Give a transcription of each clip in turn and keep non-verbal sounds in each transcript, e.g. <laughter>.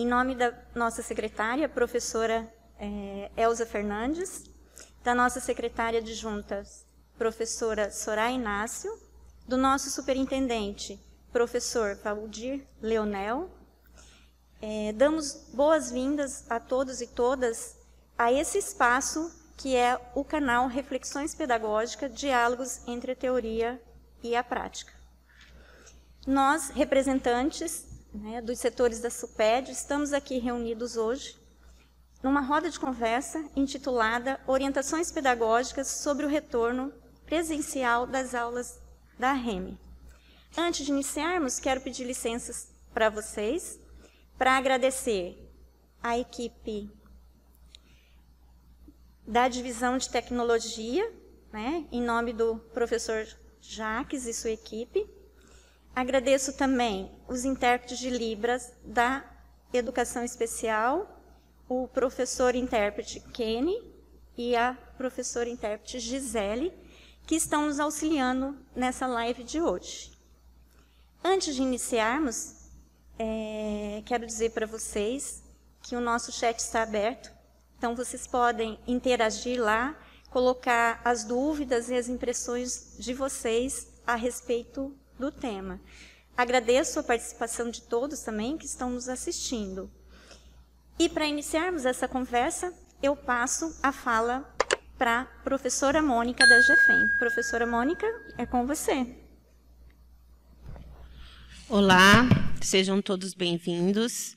em nome da nossa secretária, professora é, Elza Fernandes, da nossa secretária de juntas, professora Soraya Inácio, do nosso superintendente, professor Valdir Leonel. É, damos boas-vindas a todos e todas a esse espaço que é o canal Reflexões Pedagógicas, Diálogos entre a Teoria e a Prática. Nós, representantes né, dos setores da SUPED, estamos aqui reunidos hoje numa roda de conversa intitulada Orientações Pedagógicas sobre o Retorno Presencial das Aulas da REME. Antes de iniciarmos, quero pedir licenças para vocês para agradecer à equipe da Divisão de Tecnologia, né, em nome do professor Jaques e sua equipe, Agradeço também os intérpretes de Libras da Educação Especial, o professor intérprete Kenny e a professora intérprete Gisele, que estão nos auxiliando nessa live de hoje. Antes de iniciarmos, é, quero dizer para vocês que o nosso chat está aberto, então vocês podem interagir lá, colocar as dúvidas e as impressões de vocês a respeito do tema. Agradeço a participação de todos também que estão nos assistindo. E para iniciarmos essa conversa, eu passo a fala para a professora Mônica da GFEM. Professora Mônica, é com você. Olá, sejam todos bem-vindos.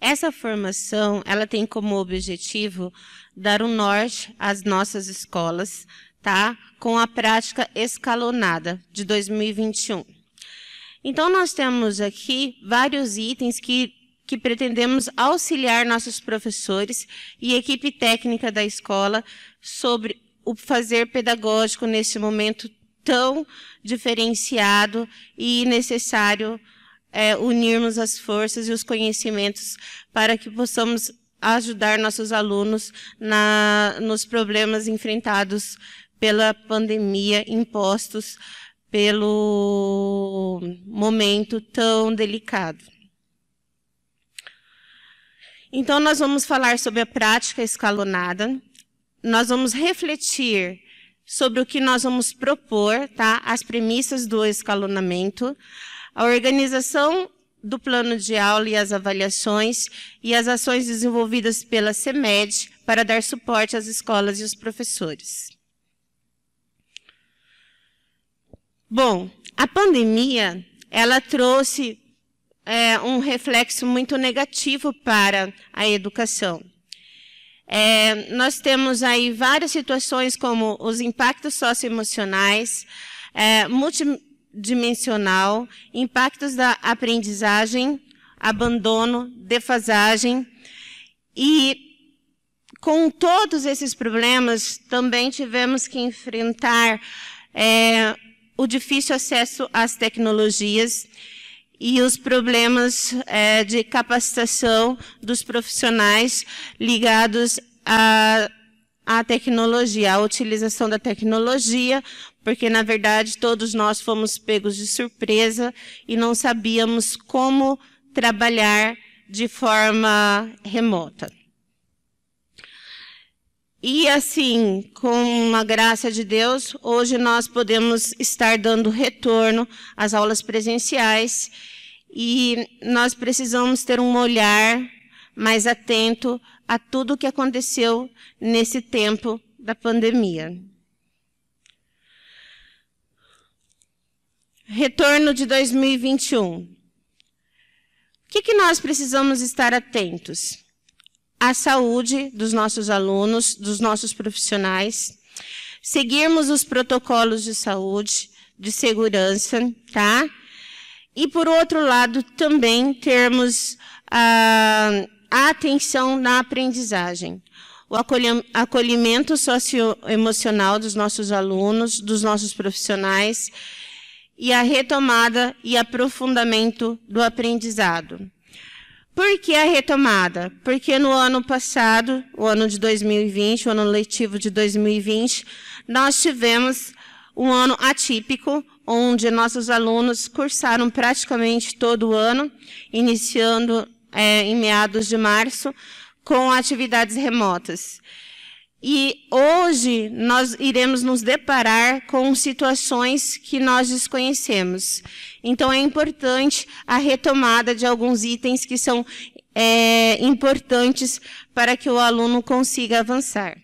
Essa formação, ela tem como objetivo dar um norte às nossas escolas, tá? Com a prática escalonada de 2021. Então, nós temos aqui vários itens que, que pretendemos auxiliar nossos professores e equipe técnica da escola sobre o fazer pedagógico nesse momento tão diferenciado e necessário é, unirmos as forças e os conhecimentos para que possamos ajudar nossos alunos na, nos problemas enfrentados pela pandemia impostos pelo momento tão delicado. Então, nós vamos falar sobre a prática escalonada, nós vamos refletir sobre o que nós vamos propor, tá? As premissas do escalonamento, a organização do plano de aula e as avaliações e as ações desenvolvidas pela CEMED para dar suporte às escolas e aos professores. Bom, a pandemia ela trouxe é, um reflexo muito negativo para a educação. É, nós temos aí várias situações como os impactos socioemocionais, é, multidimensional, impactos da aprendizagem, abandono, defasagem e com todos esses problemas também tivemos que enfrentar é, o difícil acesso às tecnologias e os problemas é, de capacitação dos profissionais ligados à, à tecnologia, à utilização da tecnologia, porque na verdade todos nós fomos pegos de surpresa e não sabíamos como trabalhar de forma remota. E assim, com a graça de Deus, hoje nós podemos estar dando retorno às aulas presenciais e nós precisamos ter um olhar mais atento a tudo o que aconteceu nesse tempo da pandemia. Retorno de 2021. O que, que nós precisamos estar atentos? a saúde dos nossos alunos, dos nossos profissionais, seguirmos os protocolos de saúde, de segurança, tá? E por outro lado, também termos a, ah, a atenção na aprendizagem, o acolhimento socioemocional dos nossos alunos, dos nossos profissionais e a retomada e aprofundamento do aprendizado. Por que a retomada? Porque no ano passado, o ano de 2020, o ano letivo de 2020, nós tivemos um ano atípico, onde nossos alunos cursaram praticamente todo o ano, iniciando é, em meados de março, com atividades remotas. E hoje nós iremos nos deparar com situações que nós desconhecemos. Então, é importante a retomada de alguns itens que são é, importantes para que o aluno consiga avançar.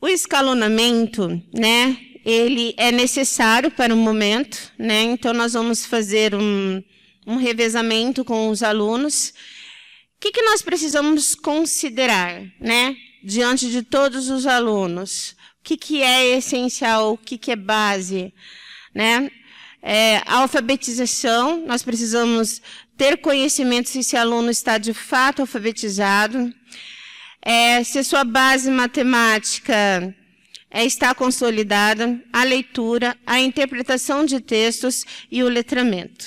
O escalonamento, né, ele é necessário para o momento, né, então nós vamos fazer um, um revezamento com os alunos. O que, que nós precisamos considerar, né, diante de todos os alunos? que, que é essencial, o que, que é base, né? É, a alfabetização, nós precisamos ter conhecimento se esse aluno está de fato alfabetizado, é, se a sua base matemática é, está consolidada, a leitura, a interpretação de textos e o letramento.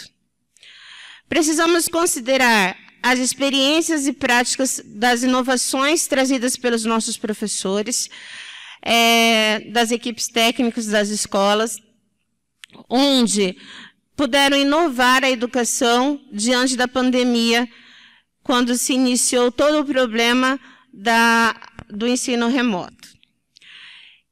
Precisamos considerar as experiências e práticas das inovações trazidas pelos nossos professores, é, das equipes técnicas das escolas, onde puderam inovar a educação diante da pandemia, quando se iniciou todo o problema da, do ensino remoto.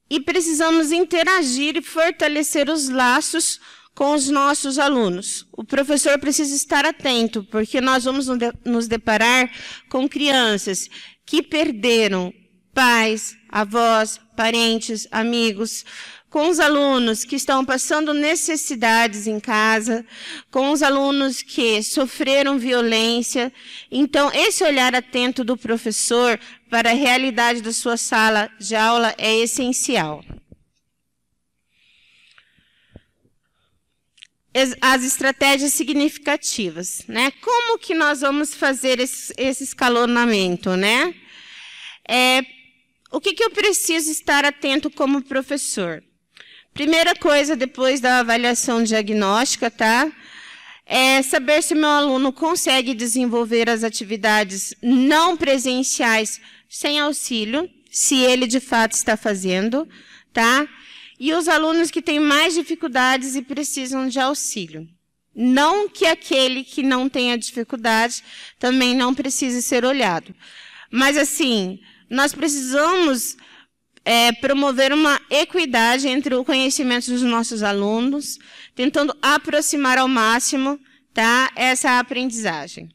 E precisamos interagir e fortalecer os laços com os nossos alunos. O professor precisa estar atento, porque nós vamos nos deparar com crianças que perderam pais, avós, parentes, amigos, com os alunos que estão passando necessidades em casa, com os alunos que sofreram violência. Então, esse olhar atento do professor para a realidade da sua sala de aula é essencial. As estratégias significativas, né? Como que nós vamos fazer esse, esse escalonamento, né? É, o que, que eu preciso estar atento como professor? Primeira coisa, depois da avaliação diagnóstica, tá? É saber se meu aluno consegue desenvolver as atividades não presenciais sem auxílio, se ele de fato está fazendo, tá? E os alunos que têm mais dificuldades e precisam de auxílio. Não que aquele que não tenha dificuldade também não precise ser olhado. Mas assim, nós precisamos é, promover uma equidade entre o conhecimento dos nossos alunos, tentando aproximar ao máximo tá, essa aprendizagem.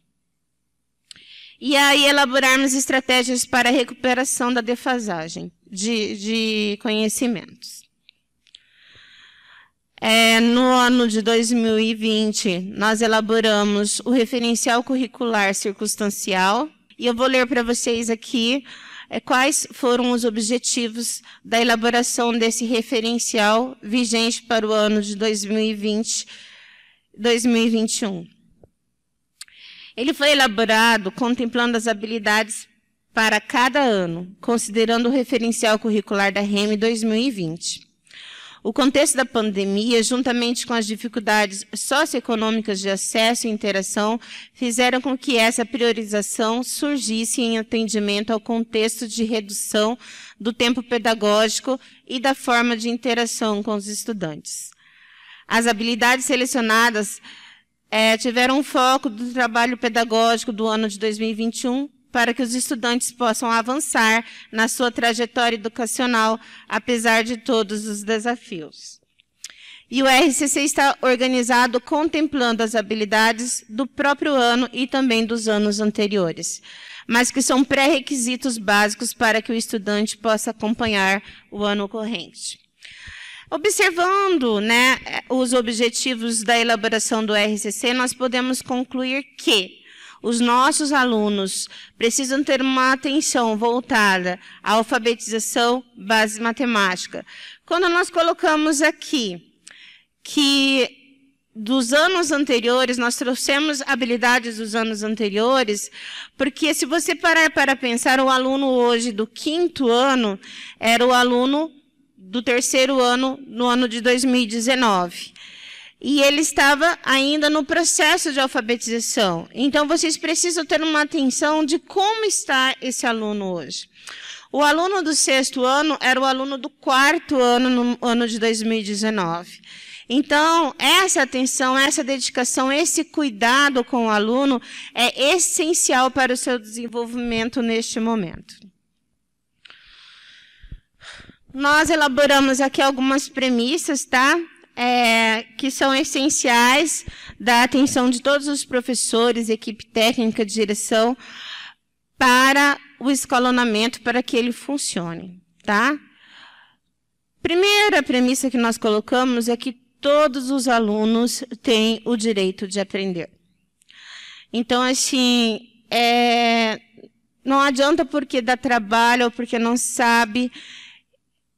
E aí elaborarmos estratégias para a recuperação da defasagem de, de conhecimentos. É, no ano de 2020, nós elaboramos o referencial curricular circunstancial, e eu vou ler para vocês aqui é quais foram os objetivos da elaboração desse referencial vigente para o ano de 2020, 2021. Ele foi elaborado contemplando as habilidades para cada ano, considerando o referencial curricular da REM 2020. O contexto da pandemia, juntamente com as dificuldades socioeconômicas de acesso e interação, fizeram com que essa priorização surgisse em atendimento ao contexto de redução do tempo pedagógico e da forma de interação com os estudantes. As habilidades selecionadas é, tiveram um foco do trabalho pedagógico do ano de 2021, para que os estudantes possam avançar na sua trajetória educacional, apesar de todos os desafios. E o RCC está organizado contemplando as habilidades do próprio ano e também dos anos anteriores, mas que são pré-requisitos básicos para que o estudante possa acompanhar o ano corrente. Observando né, os objetivos da elaboração do RCC, nós podemos concluir que os nossos alunos precisam ter uma atenção voltada à alfabetização base matemática. Quando nós colocamos aqui que dos anos anteriores, nós trouxemos habilidades dos anos anteriores, porque se você parar para pensar, o aluno hoje do quinto ano era o aluno do terceiro ano no ano de 2019 e ele estava ainda no processo de alfabetização. Então, vocês precisam ter uma atenção de como está esse aluno hoje. O aluno do sexto ano era o aluno do quarto ano no ano de 2019. Então, essa atenção, essa dedicação, esse cuidado com o aluno é essencial para o seu desenvolvimento neste momento. Nós elaboramos aqui algumas premissas, tá? é, que são essenciais da atenção de todos os professores, equipe técnica direção, para o escalonamento, para que ele funcione. Tá? Primeira premissa que nós colocamos é que todos os alunos têm o direito de aprender. Então, assim, é, não adianta porque dá trabalho ou porque não sabe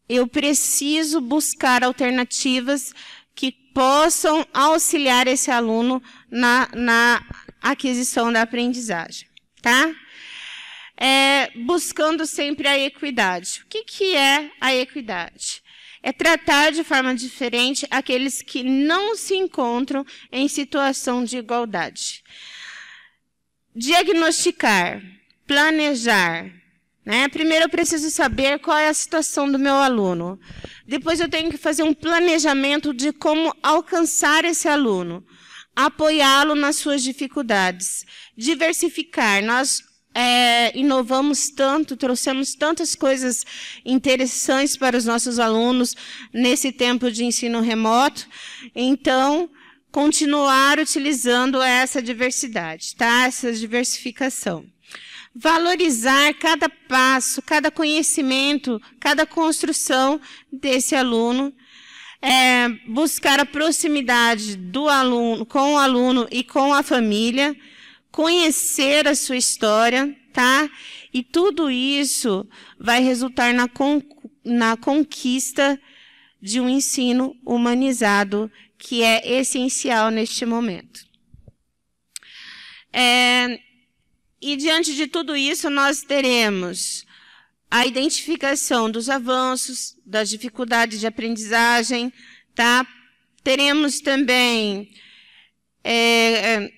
eu preciso buscar alternativas que possam auxiliar esse aluno na, na aquisição da aprendizagem, tá? É, buscando sempre a equidade. O que, que é a equidade? É tratar de forma diferente aqueles que não se encontram em situação de igualdade. Diagnosticar, planejar, né? Primeiro, eu preciso saber qual é a situação do meu aluno. Depois, eu tenho que fazer um planejamento de como alcançar esse aluno, apoiá-lo nas suas dificuldades, diversificar. Nós é, inovamos tanto, trouxemos tantas coisas interessantes para os nossos alunos nesse tempo de ensino remoto. Então, continuar utilizando essa diversidade, tá? Essa diversificação valorizar cada passo, cada conhecimento, cada construção desse aluno, é, buscar a proximidade do aluno com o aluno e com a família, conhecer a sua história, tá? E tudo isso vai resultar na, con na conquista de um ensino humanizado que é essencial neste momento. É, e diante de tudo isso, nós teremos a identificação dos avanços, das dificuldades de aprendizagem, tá? Teremos também é, é,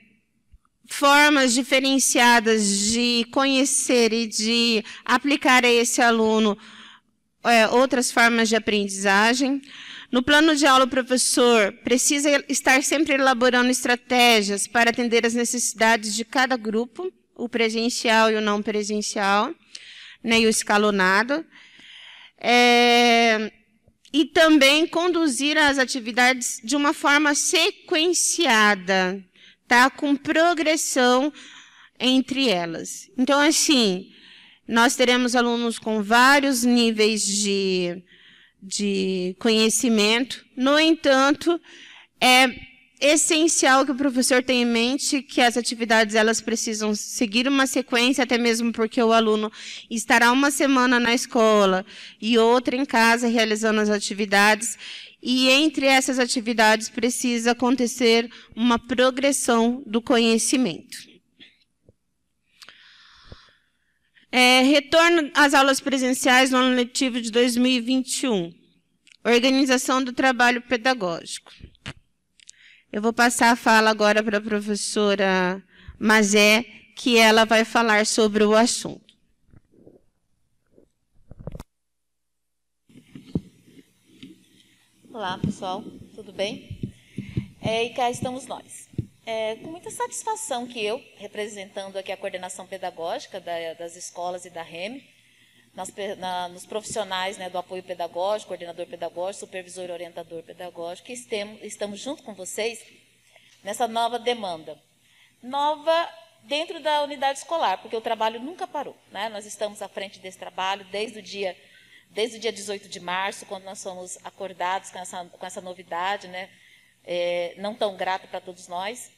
formas diferenciadas de conhecer e de aplicar a esse aluno é, outras formas de aprendizagem. No plano de aula, o professor precisa estar sempre elaborando estratégias para atender as necessidades de cada grupo o presencial e o não presencial, né, e o escalonado. É, e também conduzir as atividades de uma forma sequenciada, tá? com progressão entre elas. Então, assim, nós teremos alunos com vários níveis de, de conhecimento, no entanto, é essencial que o professor tenha em mente que as atividades elas precisam seguir uma sequência, até mesmo porque o aluno estará uma semana na escola e outra em casa realizando as atividades. E entre essas atividades precisa acontecer uma progressão do conhecimento. É, retorno às aulas presenciais no ano letivo de 2021. Organização do trabalho pedagógico. Eu vou passar a fala agora para a professora Mazé, que ela vai falar sobre o assunto. Olá, pessoal, tudo bem? É, e cá estamos nós. É, com muita satisfação que eu, representando aqui a coordenação pedagógica da, das escolas e da REME, nas, na, nos profissionais né, do apoio pedagógico, coordenador pedagógico, supervisor e orientador pedagógico, que estamos junto com vocês nessa nova demanda. Nova dentro da unidade escolar, porque o trabalho nunca parou. Né? Nós estamos à frente desse trabalho desde o dia desde o dia 18 de março, quando nós fomos acordados com essa, com essa novidade, né? É, não tão grata para todos nós.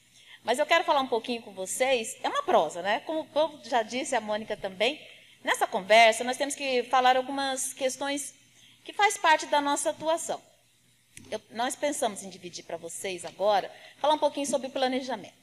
Mas eu quero falar um pouquinho com vocês, é uma prosa, né? Como o povo já disse, a Mônica também, Nessa conversa, nós temos que falar algumas questões que faz parte da nossa atuação. Eu, nós pensamos em dividir para vocês agora, falar um pouquinho sobre o planejamento.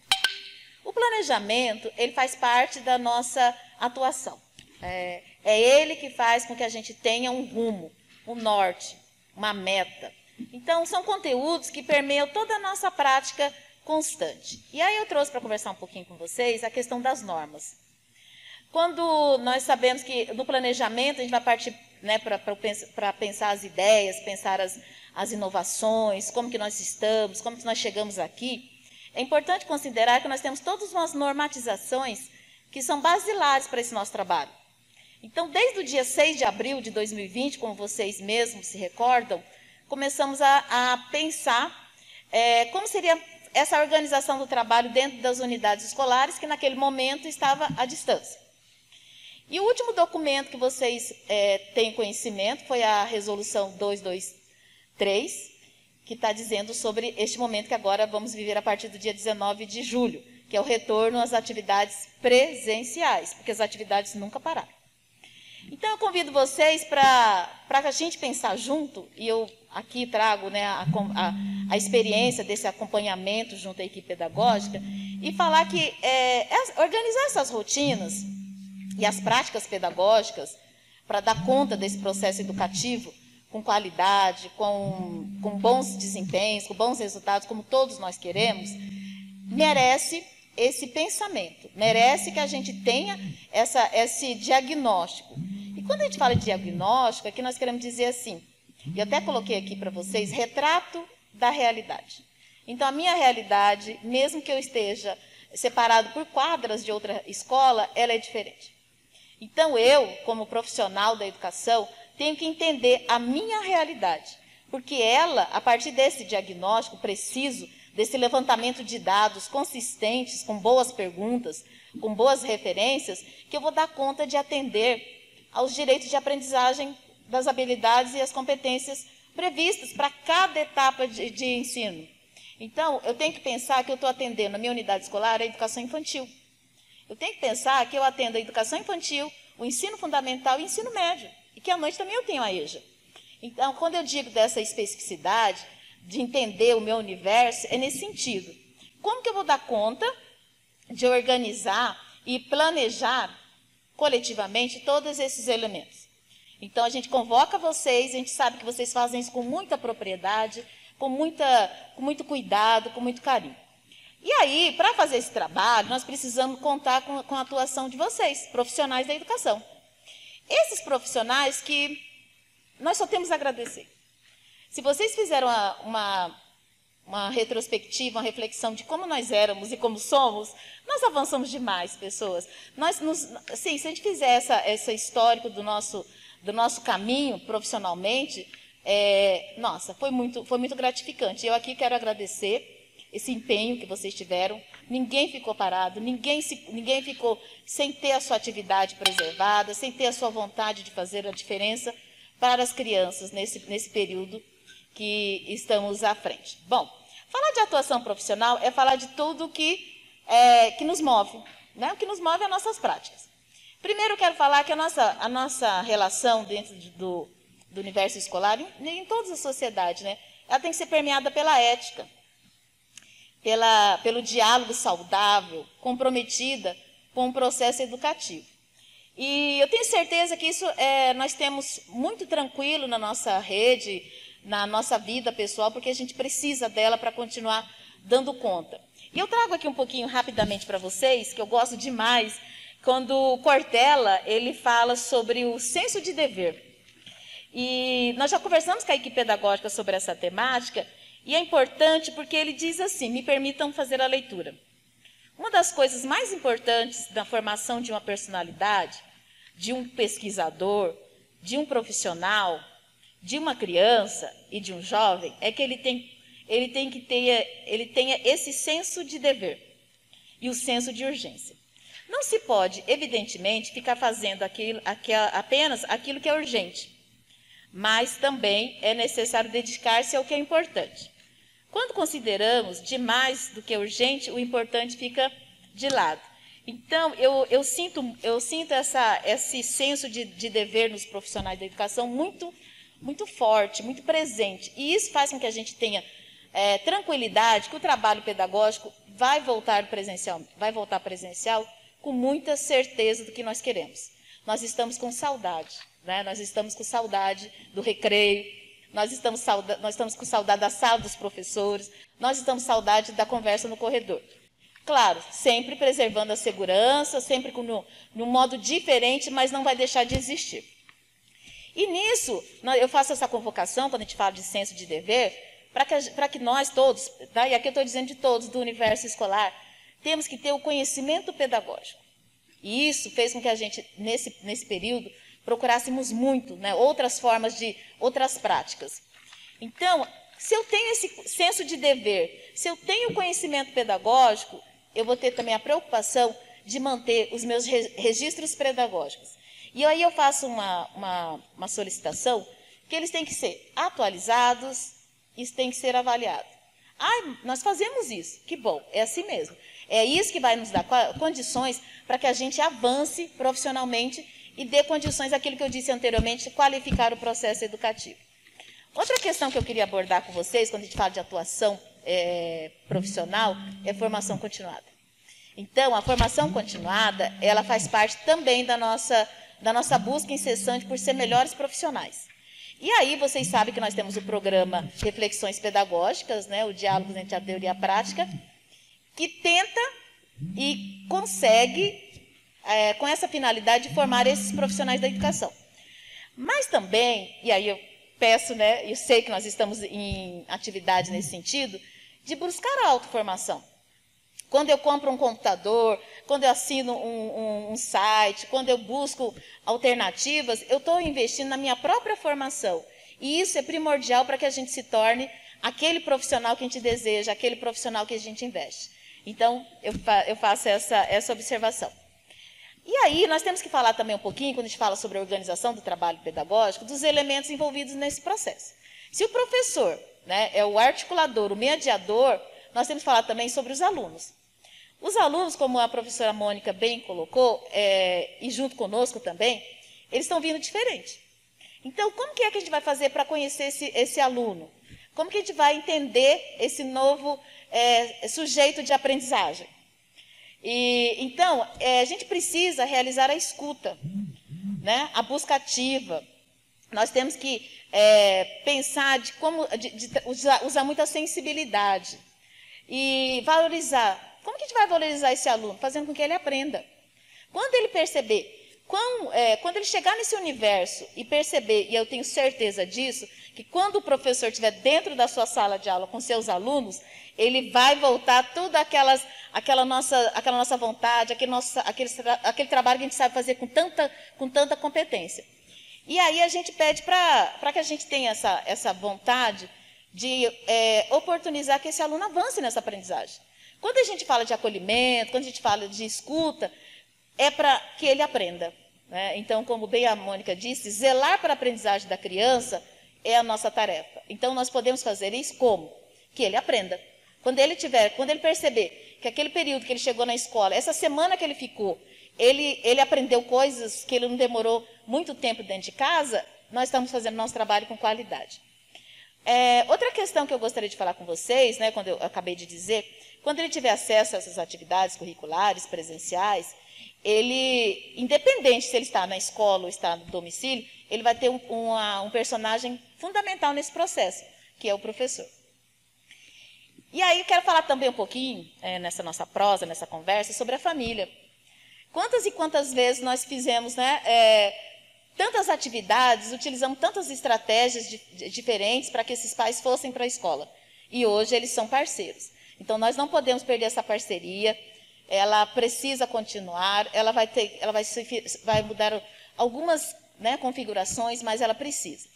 O planejamento, ele faz parte da nossa atuação. É, é ele que faz com que a gente tenha um rumo, um norte, uma meta. Então, são conteúdos que permeiam toda a nossa prática constante. E aí eu trouxe para conversar um pouquinho com vocês a questão das normas. Quando nós sabemos que no planejamento a gente vai partir né, para pensar as ideias, pensar as, as inovações, como que nós estamos, como que nós chegamos aqui, é importante considerar que nós temos todas umas normatizações que são basilares para esse nosso trabalho. Então, desde o dia 6 de abril de 2020, como vocês mesmos se recordam, começamos a, a pensar é, como seria essa organização do trabalho dentro das unidades escolares, que naquele momento estava à distância. E o último documento que vocês é, têm conhecimento foi a resolução 223, que está dizendo sobre este momento que agora vamos viver a partir do dia 19 de julho, que é o retorno às atividades presenciais, porque as atividades nunca pararam. Então eu convido vocês para a gente pensar junto, e eu aqui trago né, a, a, a, experiência desse acompanhamento junto à equipe pedagógica, e falar que é, é organizar essas rotinas e as práticas pedagógicas para dar conta desse processo educativo com qualidade, com, com bons desempenhos, com bons resultados, como todos nós queremos, merece esse pensamento, merece que a gente tenha essa, esse diagnóstico. E quando a gente fala de diagnóstico, aqui é nós queremos dizer assim, e até coloquei aqui para vocês, retrato da realidade. Então, a minha realidade, mesmo que eu esteja separado por quadras de outra escola, ela é diferente. Então eu, como profissional da educação, tenho que entender a minha realidade, porque ela, a partir desse diagnóstico preciso, desse levantamento de dados consistentes, com boas perguntas, com boas referências, que eu vou dar conta de atender aos direitos de aprendizagem das habilidades e as competências previstas para cada etapa de, de ensino. Então, eu tenho que pensar que eu estou atendendo a minha unidade escolar a educação infantil. Eu tenho que pensar que eu atendo a educação infantil, o ensino fundamental e o ensino médio, e que noite também eu tenho a EJA. Então, quando eu digo dessa especificidade, de entender o meu universo, é nesse sentido. Como que eu vou dar conta de organizar e planejar coletivamente todos esses elementos? Então, a gente convoca vocês, a gente sabe que vocês fazem isso com muita propriedade, com, muita, com muito cuidado, com muito carinho. E aí, para fazer esse trabalho, nós precisamos contar com, com a atuação de vocês, profissionais da educação. Esses profissionais que nós só temos a agradecer. Se vocês fizeram uma, uma, uma, retrospectiva, uma reflexão de como nós éramos e como somos, nós avançamos demais, pessoas. Nós nos, assim, se a gente fizer essa, essa histórico do nosso, do nosso caminho profissionalmente, é, nossa, foi muito, foi muito gratificante. Eu aqui quero agradecer esse empenho que vocês tiveram. Ninguém ficou parado, ninguém, se, ninguém ficou sem ter a sua atividade preservada, sem ter a sua vontade de fazer a diferença para as crianças nesse, nesse período que estamos à frente. Bom, falar de atuação profissional é falar de tudo que, é, que nos move, né? o que nos move é nossas práticas. Primeiro, quero falar que a nossa, a nossa relação dentro de, do, do universo escolar, em, em todas a sociedade, né? ela tem que ser permeada pela ética pela, pelo diálogo saudável, comprometida com o processo educativo. E eu tenho certeza que isso é, nós temos muito tranquilo na nossa rede, na nossa vida pessoal, porque a gente precisa dela para continuar dando conta. E eu trago aqui um pouquinho rapidamente para vocês, que eu gosto demais, quando o Cortella ele fala sobre o senso de dever. E nós já conversamos com a equipe pedagógica sobre essa temática, e é importante porque ele diz assim: me permitam fazer a leitura. Uma das coisas mais importantes da formação de uma personalidade, de um pesquisador, de um profissional, de uma criança e de um jovem é que ele tem, ele tem que ter, ele tenha esse senso de dever e o senso de urgência. Não se pode, evidentemente, ficar fazendo aquilo, apenas aquilo que é urgente, mas também é necessário dedicar-se ao que é importante. Quando consideramos demais do que é urgente, o importante fica de lado. Então, eu, eu sinto, eu sinto essa, esse senso de, de dever nos profissionais da educação muito, muito forte, muito presente. E isso faz com que a gente tenha é, tranquilidade que o trabalho pedagógico vai voltar presencial, vai voltar presencial com muita certeza do que nós queremos. Nós estamos com saudade, né? Nós estamos com saudade do recreio, nós estamos, saudade, nós estamos com saudade da sala dos professores, nós estamos saudade da conversa no corredor. Claro, sempre preservando a segurança, sempre com no, num modo diferente, mas não vai deixar de existir. E nisso, eu faço essa convocação, quando a gente fala de senso de dever, para que, que nós todos, tá? e aqui eu estou dizendo de todos do universo escolar, temos que ter o conhecimento pedagógico. E isso fez com que a gente, nesse, nesse período, procurássemos muito né, outras formas de outras práticas. Então, se eu tenho esse senso de dever, se eu tenho conhecimento pedagógico, eu vou ter também a preocupação de manter os meus registros pedagógicos. E aí eu faço uma, uma, uma solicitação que eles têm que ser atualizados, isso tem que ser avaliado. Ah, nós fazemos isso, que bom, é assim mesmo. É isso que vai nos dar condições para que a gente avance profissionalmente e dê condições àquilo que eu disse anteriormente, qualificar o processo educativo. Outra questão que eu queria abordar com vocês, quando a gente fala de atuação é, profissional, é formação continuada. Então, a formação continuada, ela faz parte também da nossa, da nossa busca incessante por ser melhores profissionais. E aí, vocês sabem que nós temos o programa Reflexões Pedagógicas, né, o diálogo entre a teoria e a prática, que tenta e consegue é, com essa finalidade de formar esses profissionais da educação. Mas também, e aí eu peço, né, eu sei que nós estamos em atividade nesse sentido, de buscar a autoformação. Quando eu compro um computador, quando eu assino um, um, um site, quando eu busco alternativas, eu estou investindo na minha própria formação. E isso é primordial para que a gente se torne aquele profissional que a gente deseja, aquele profissional que a gente investe. Então, eu, fa eu faço essa, essa observação. E aí, nós temos que falar também um pouquinho, quando a gente fala sobre a organização do trabalho pedagógico, dos elementos envolvidos nesse processo. Se o professor né, é o articulador, o mediador, nós temos que falar também sobre os alunos. Os alunos, como a professora Mônica bem colocou, é, e junto conosco também, eles estão vindo diferente. Então, como que é que a gente vai fazer para conhecer esse, esse, aluno? Como que a gente vai entender esse novo é, sujeito de aprendizagem? E então é, a gente precisa realizar a escuta, né? A busca ativa. Nós temos que é, pensar de como de, de usar, usar, muita sensibilidade e valorizar. Como que a gente vai valorizar esse aluno? Fazendo com que ele aprenda. Quando ele perceber quando, é, quando ele chegar nesse universo e perceber, e eu tenho certeza disso, que quando o professor estiver dentro da sua sala de aula com seus alunos, ele vai voltar toda aquela, nossa, aquela nossa vontade, aquele, nosso, aquele, aquele trabalho que a gente sabe fazer com tanta, com tanta competência. E aí a gente pede para que a gente tenha essa, essa vontade de é, oportunizar que esse aluno avance nessa aprendizagem. Quando a gente fala de acolhimento, quando a gente fala de escuta, é para que ele aprenda. Né? Então, como bem a Mônica disse, zelar para a aprendizagem da criança é a nossa tarefa. Então, nós podemos fazer isso como? Que ele aprenda. Quando ele tiver, quando ele perceber que aquele período que ele chegou na escola, essa semana que ele ficou, ele, ele aprendeu coisas que ele não demorou muito tempo dentro de casa, nós estamos fazendo nosso trabalho com qualidade. É, outra questão que eu gostaria de falar com vocês, né, quando eu acabei de dizer, quando ele tiver acesso a essas atividades curriculares, presenciais, ele, independente se ele está na escola ou está no domicílio, ele vai ter um, uma, um personagem fundamental nesse processo, que é o professor. E aí quero falar também um pouquinho, é, nessa nossa prosa, nessa conversa, sobre a família. Quantas e quantas vezes nós fizemos né, é, tantas atividades, utilizamos tantas estratégias de, de, diferentes para que esses pais fossem para a escola. E hoje eles são parceiros. Então nós não podemos perder essa parceria, ela precisa continuar, ela vai, ter, ela vai, se, vai mudar algumas né, configurações, mas ela precisa.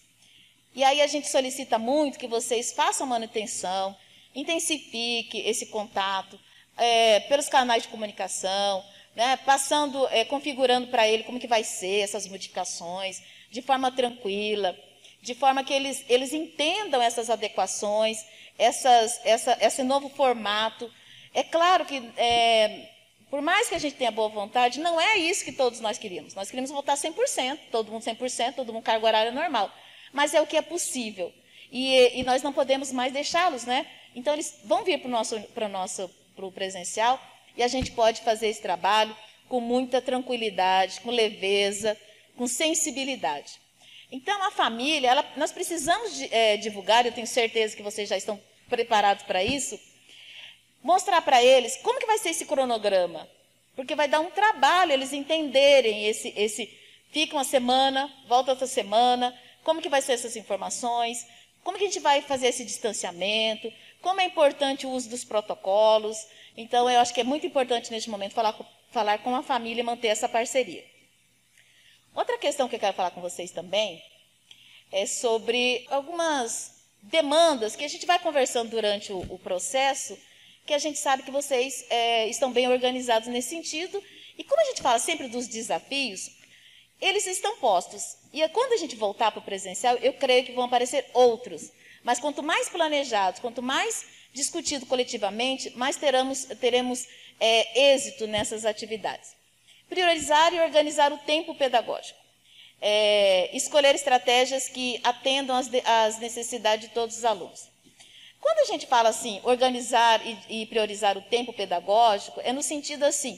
E aí a gente solicita muito que vocês façam manutenção, intensifique esse contato é, pelos canais de comunicação, né, passando, é, configurando para ele como que vai ser essas modificações, de forma tranquila, de forma que eles, eles entendam essas adequações, essas, essa, esse novo formato. É claro que, é, por mais que a gente tenha boa vontade, não é isso que todos nós queríamos. Nós queríamos voltar 100%, todo mundo 100%, todo mundo cargo horário normal. Mas é o que é possível. E, e nós não podemos mais deixá-los, né? Então, eles vão vir para o nosso, o nosso o presencial e a gente pode fazer esse trabalho com muita tranquilidade, com leveza, com sensibilidade. Então, a família, ela, nós precisamos de, é, divulgar, eu tenho certeza que vocês já estão preparados para isso, mostrar para eles como que vai ser esse cronograma. Porque vai dar um trabalho eles entenderem esse, esse fica uma semana, volta outra semana, como que vai ser essas informações, como que a gente vai fazer esse distanciamento, como é importante o uso dos protocolos. Então, eu acho que é muito importante neste momento falar com, falar com a família e manter essa parceria. Outra questão que eu quero falar com vocês também é sobre algumas demandas que a gente vai conversando durante o, o processo, que a gente sabe que vocês é, estão bem organizados nesse sentido. E como a gente fala sempre dos desafios, eles estão postos. E é quando a gente voltar para o presencial, eu creio que vão aparecer outros. Mas quanto mais planejados, quanto mais discutido coletivamente, mais teramos, teremos é, êxito nessas atividades. Priorizar e organizar o tempo pedagógico. É, escolher estratégias que atendam às, às necessidades de todos os alunos. Quando a gente fala assim, organizar e, e, priorizar o tempo pedagógico, é no sentido assim: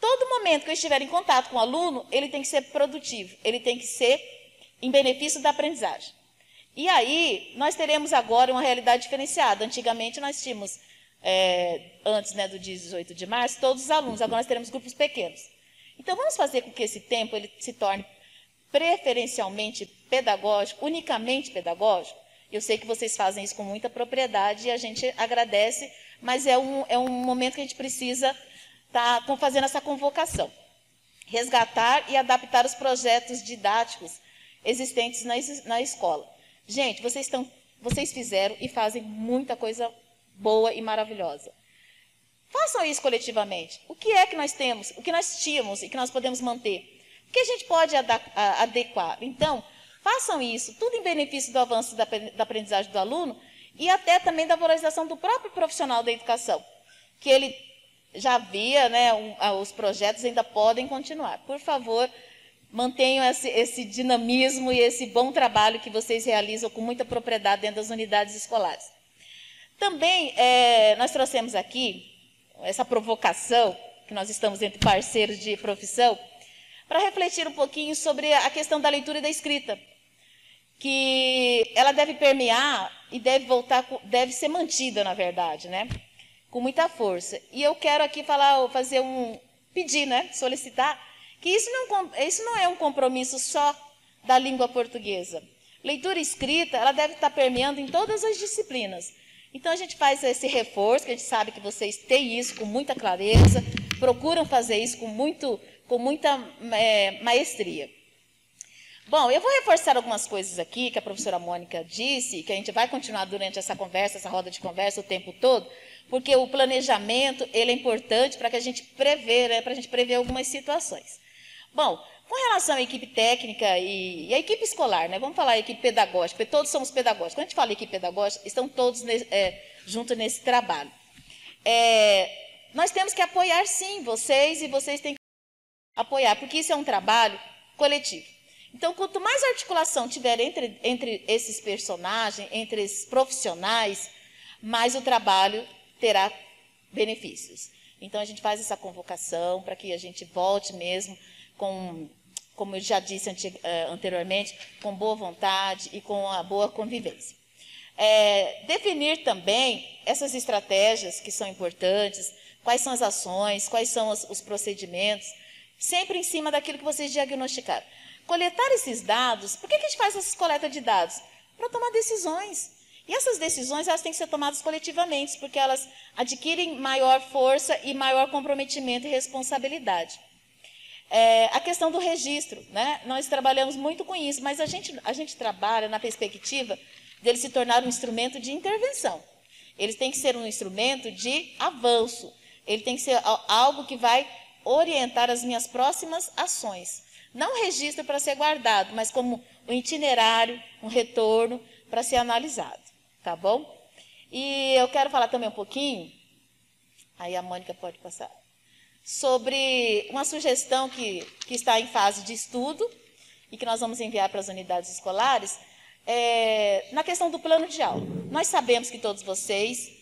todo momento que eu estiver em contato com o aluno, ele tem que ser produtivo, ele tem que ser em benefício da aprendizagem. E aí, nós teremos agora uma realidade diferenciada. Antigamente, nós tínhamos, é, antes né, do dia 18 de março, todos os alunos. Agora, nós teremos grupos pequenos. Então, vamos fazer com que esse tempo ele se torne preferencialmente pedagógico, unicamente pedagógico. Eu sei que vocês fazem isso com muita propriedade e a gente agradece, mas é um, é um momento que a gente precisa estar tá, tá fazendo essa convocação. Resgatar e adaptar os projetos didáticos existentes na, na escola. Gente, vocês, estão, vocês fizeram e fazem muita coisa boa e maravilhosa. Façam isso coletivamente. O que é que nós temos, o que nós tínhamos e que nós podemos manter? O que a gente pode adequar? Então, façam isso, tudo em benefício do avanço da, aprendizagem do aluno e até também da valorização do próprio profissional da educação, que ele já via, né, um, ah, os projetos ainda podem continuar. Por favor, Mantenham esse, esse dinamismo e esse bom trabalho que vocês realizam com muita propriedade dentro das unidades escolares. Também é, nós trouxemos aqui essa provocação que nós estamos entre parceiros de profissão para refletir um pouquinho sobre a questão da leitura e da escrita, que ela deve permear e deve voltar, deve ser mantida, na verdade, né? Com muita força. E eu quero aqui falar, fazer um pedir, né? Solicitar que isso não, é isso não é um compromisso só da língua portuguesa. Leitura escrita, ela deve estar permeando em todas as disciplinas. Então a gente faz esse reforço, que a gente sabe que vocês têm isso com muita clareza, procuram fazer isso com, muito, com muita é, maestria. Bom, eu vou reforçar algumas coisas aqui que a professora Mônica disse, que a gente vai continuar durante essa conversa, essa roda de conversa o tempo todo, porque o planejamento ele é importante para que a gente prever, né, para a gente prever algumas situações. Bom, com relação à equipe técnica e, e à equipe escolar, né? vamos falar equipe pedagógica, porque todos somos pedagógicos. Quando a gente fala equipe pedagógica, estão todos ne é, juntos nesse trabalho. É, nós temos que apoiar, sim, vocês, e vocês têm que apoiar, porque isso é um trabalho coletivo. Então, quanto mais articulação tiver entre, entre esses personagens, entre esses profissionais, mais o trabalho terá benefícios. Então, a gente faz essa convocação para que a gente volte mesmo com, como eu já disse eh, anteriormente, com boa vontade e com a boa convivência. É, definir também essas estratégias que são importantes, quais são as ações, quais são os, os procedimentos, sempre em cima daquilo que vocês diagnosticaram. Coletar esses dados, por que, a gente faz essa coleta de dados? Para tomar decisões. E essas decisões elas têm que ser tomadas coletivamente, porque elas adquirem maior força e maior comprometimento e responsabilidade. É, a questão do registro, né? nós trabalhamos muito com isso, mas a gente, a gente trabalha na perspectiva dele se tornar um instrumento de intervenção. Ele tem que ser um instrumento de avanço, ele tem que ser algo que vai orientar as minhas próximas ações. Não registro para ser guardado, mas como um itinerário, um retorno para ser analisado, tá bom? E eu quero falar também um pouquinho, aí a Mônica pode passar sobre uma sugestão que, que está em fase de estudo e que nós vamos enviar para as unidades escolares, é, na questão do plano de aula. Nós sabemos que todos vocês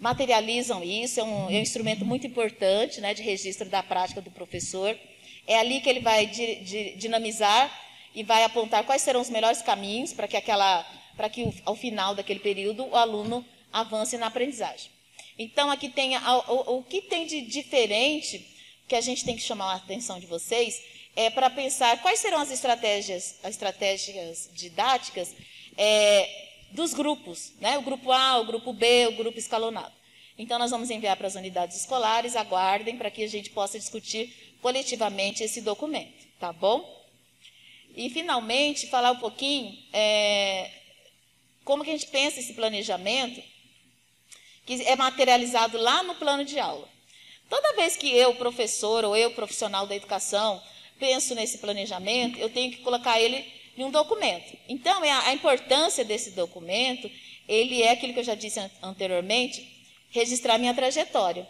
materializam isso, é um, é um instrumento muito importante né, de registro da prática do professor. É ali que ele vai di, di, dinamizar e vai apontar quais serão os melhores caminhos para que, aquela, para que ao final daquele período o aluno avance na aprendizagem. Então, aqui tem a, o, o, que tem de diferente que a gente tem que chamar a atenção de vocês é para pensar quais serão as estratégias, as estratégias didáticas é, dos grupos, né? O grupo A, o grupo B, o grupo escalonado. Então, nós vamos enviar para as unidades escolares, aguardem para que a gente possa discutir coletivamente esse documento, tá bom? E, finalmente, falar um pouquinho é, como que a gente pensa esse planejamento que é materializado lá no plano de aula. Toda vez que eu, professor, ou eu, profissional da educação, penso nesse planejamento, eu tenho que colocar ele em um documento. Então, é a importância desse documento, ele é aquilo que eu já disse anteriormente, registrar minha trajetória.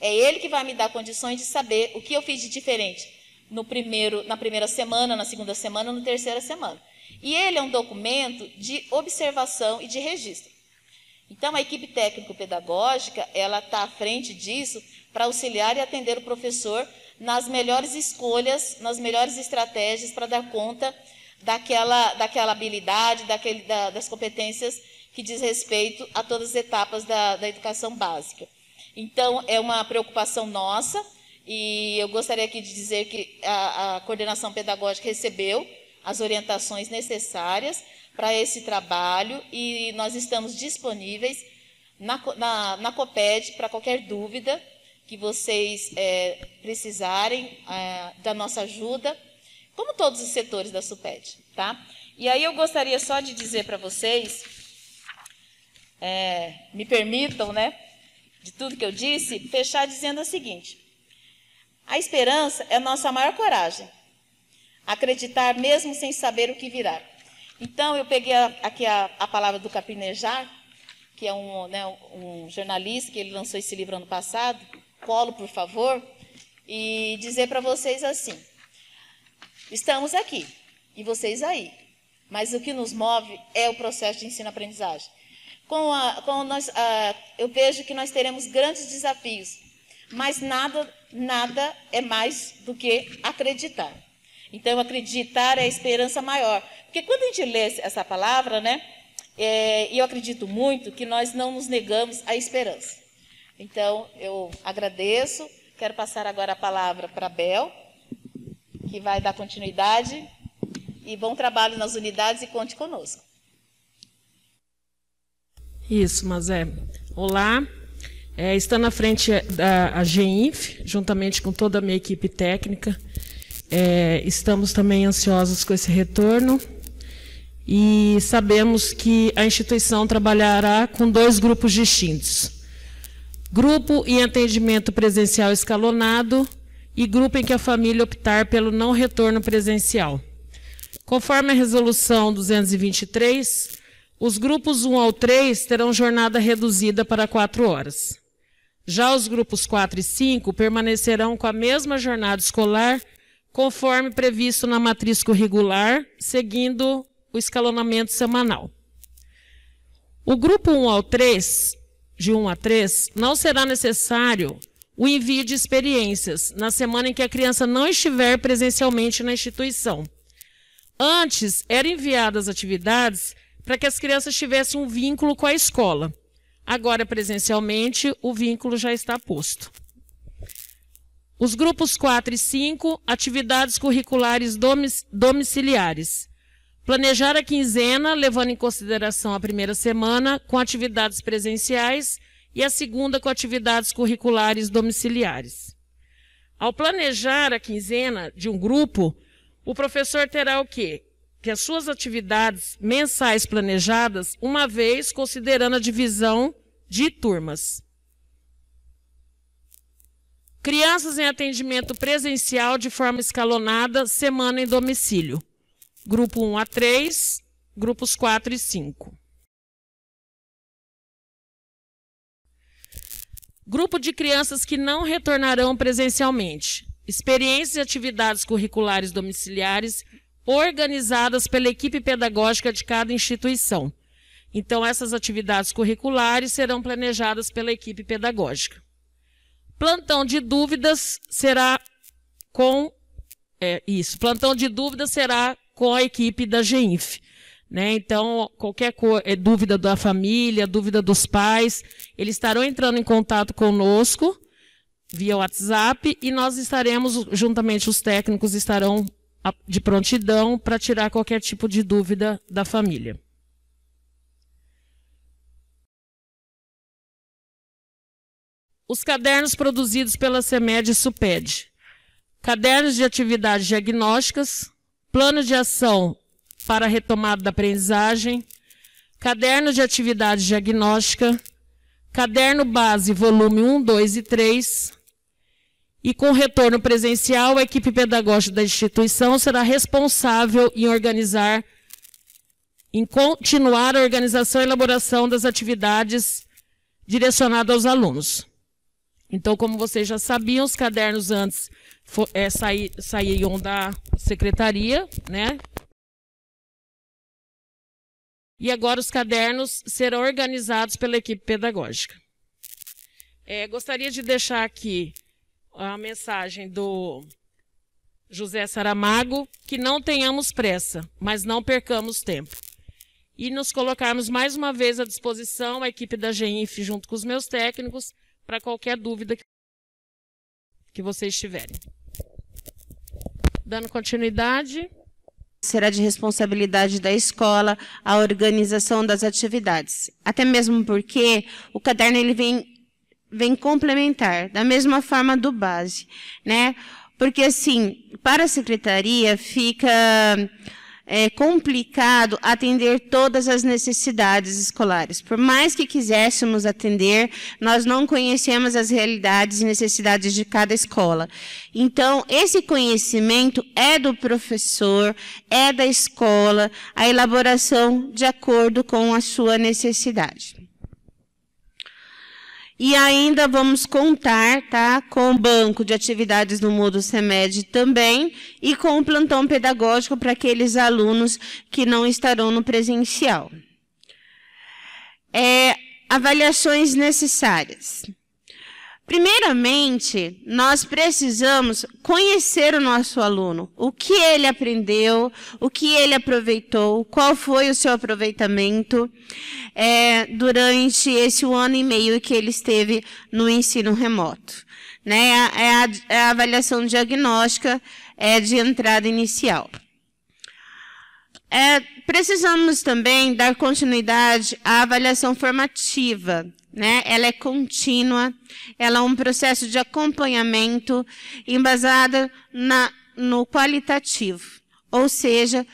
É ele que vai me dar condições de saber o que eu fiz de diferente no primeiro, na primeira semana, na segunda semana, na terceira semana. E ele é um documento de observação e de registro. Então, a equipe técnico-pedagógica ela está à frente disso para auxiliar e atender o professor nas melhores escolhas, nas melhores estratégias para dar conta daquela, daquela habilidade, daquele, da, das competências que diz respeito a todas as etapas da, da educação básica. Então, é uma preocupação nossa e eu gostaria aqui de dizer que a, a coordenação pedagógica recebeu as orientações necessárias para esse trabalho e nós estamos disponíveis na, na, na COPED para qualquer dúvida que vocês é, precisarem é, da nossa ajuda, como todos os setores da SUPED, tá? E aí eu gostaria só de dizer para vocês, é, me permitam, né, de tudo que eu disse, fechar dizendo o seguinte: a esperança é nossa maior coragem, acreditar mesmo sem saber o que virá. Então, eu peguei a, aqui a, a, palavra do Capinejar, que é um, né, um jornalista que ele lançou esse livro ano passado, Polo, por favor, e dizer para vocês assim: estamos aqui e vocês aí, mas o que nos move é o processo de ensino-aprendizagem. Com, a, com nós, a, eu vejo que nós teremos grandes desafios, mas nada, nada é mais do que acreditar. Então, acreditar é a esperança maior. Porque quando a gente lê essa palavra, né? É, eu acredito muito que nós não nos negamos à esperança. Então, eu agradeço. Quero passar agora a palavra para Bel, que vai dar continuidade. E bom trabalho nas unidades e conte conosco. Isso, Masé. Olá. É, está na frente da Ginf juntamente com toda a minha equipe técnica. É, estamos também ansiosos com esse retorno e sabemos que a instituição trabalhará com dois grupos distintos: grupo em atendimento presencial escalonado e grupo em que a família optar pelo não retorno presencial. Conforme a resolução 223, os grupos 1 ao 3 terão jornada reduzida para 4 horas. Já os grupos 4 e 5 permanecerão com a mesma jornada escolar conforme previsto na matriz curricular, seguindo o escalonamento semanal. O grupo 1 ao 3, de 1 a 3, não será necessário o envio de experiências na semana em que a criança não estiver presencialmente na instituição. Antes, eram enviadas atividades para que as crianças tivessem um vínculo com a escola. Agora, presencialmente, o vínculo já está posto. Os grupos 4 e 5, atividades curriculares domiciliares. Planejar a quinzena, levando em consideração a primeira semana, com atividades presenciais, e a segunda com atividades curriculares domiciliares. Ao planejar a quinzena de um grupo, o professor terá o quê? Que as suas atividades mensais planejadas, uma vez considerando a divisão de turmas. Crianças em atendimento presencial de forma escalonada, semana em domicílio. Grupo 1 a 3, grupos 4 e 5. Grupo de crianças que não retornarão presencialmente. Experiências e atividades curriculares domiciliares organizadas pela equipe pedagógica de cada instituição. Então, essas atividades curriculares serão planejadas pela equipe pedagógica. Plantão de dúvidas será com. É, isso. Plantão de dúvidas será com a equipe da GINF. Né? Então, qualquer é, dúvida da família, dúvida dos pais, eles estarão entrando em contato conosco via WhatsApp e nós estaremos, juntamente os técnicos, estarão de prontidão para tirar qualquer tipo de dúvida da família. Os cadernos produzidos pela CEMED e SUPED. Cadernos de atividades diagnósticas, plano de ação para retomada da aprendizagem, caderno de atividade diagnóstica, caderno base volume 1, 2 e 3, e com retorno presencial, a equipe pedagógica da instituição será responsável em organizar, em continuar a organização e elaboração das atividades direcionadas aos alunos. Então, como vocês já sabiam, os cadernos antes é, saíam da secretaria, né? E agora os cadernos serão organizados pela equipe pedagógica. É, gostaria de deixar aqui a mensagem do José Saramago, que não tenhamos pressa, mas não percamos tempo. E nos colocarmos mais uma vez à disposição, a equipe da GENIF, junto com os meus técnicos, para qualquer dúvida que vocês tiverem. Dando continuidade. Será de responsabilidade da escola a organização das atividades. Até mesmo porque o caderno ele vem, vem complementar, da mesma forma do base. Né? Porque, assim, para a secretaria fica é, complicado atender todas as necessidades escolares. Por mais que quiséssemos atender, nós não conhecemos as realidades e necessidades de cada escola. Então, esse conhecimento é do professor, é da escola, a elaboração de acordo com a sua necessidade. E ainda vamos contar, tá, com o banco de atividades no Mudo CEMED também e com o plantão pedagógico para aqueles alunos que não estarão no presencial. É, avaliações necessárias. Primeiramente, nós precisamos conhecer o nosso aluno, o que ele aprendeu, o que ele aproveitou, qual foi o seu aproveitamento é, durante esse ano e meio que ele esteve no ensino remoto. Né? É a, é a é avaliação diagnóstica é, de entrada inicial. É, precisamos também dar continuidade à avaliação formativa, né? Ela é contínua, ela é um processo de acompanhamento embasada na, no qualitativo. Ou seja,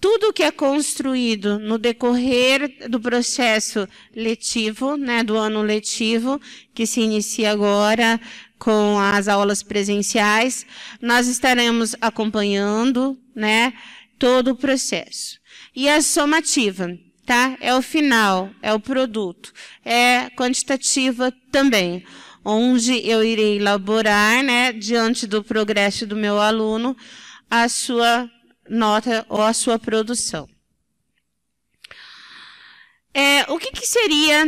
tudo que é construído no decorrer do processo letivo, né, do ano letivo, que se inicia agora com as aulas presenciais, nós estaremos acompanhando, né, todo o processo. E a somativa, tá? É o final, é o produto. É quantitativa também, onde eu irei elaborar, né, diante do progresso do meu aluno, a sua nota ou a sua produção. É, o que, que seria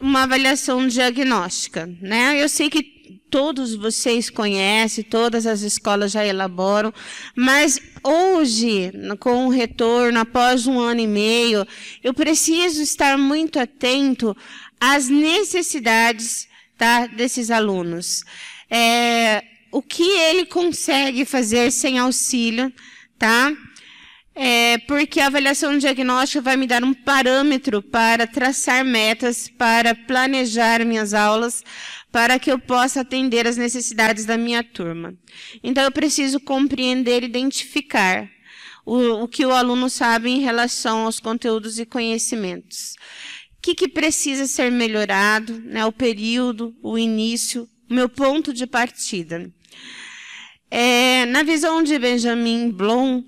uma avaliação diagnóstica? Né? Eu sei que todos vocês conhecem, todas as escolas já elaboram, mas hoje, com o retorno, após um ano e meio, eu preciso estar muito atento às necessidades tá, desses alunos. É, o que ele consegue fazer sem auxílio, tá? é, porque a avaliação diagnóstica vai me dar um parâmetro para traçar metas, para planejar minhas aulas, para que eu possa atender as necessidades da minha turma. Então, eu preciso compreender e identificar o, o que o aluno sabe em relação aos conteúdos e conhecimentos. O que, que precisa ser melhorado, né, o período, o início, o meu ponto de partida. É, na visão de Benjamin Blom,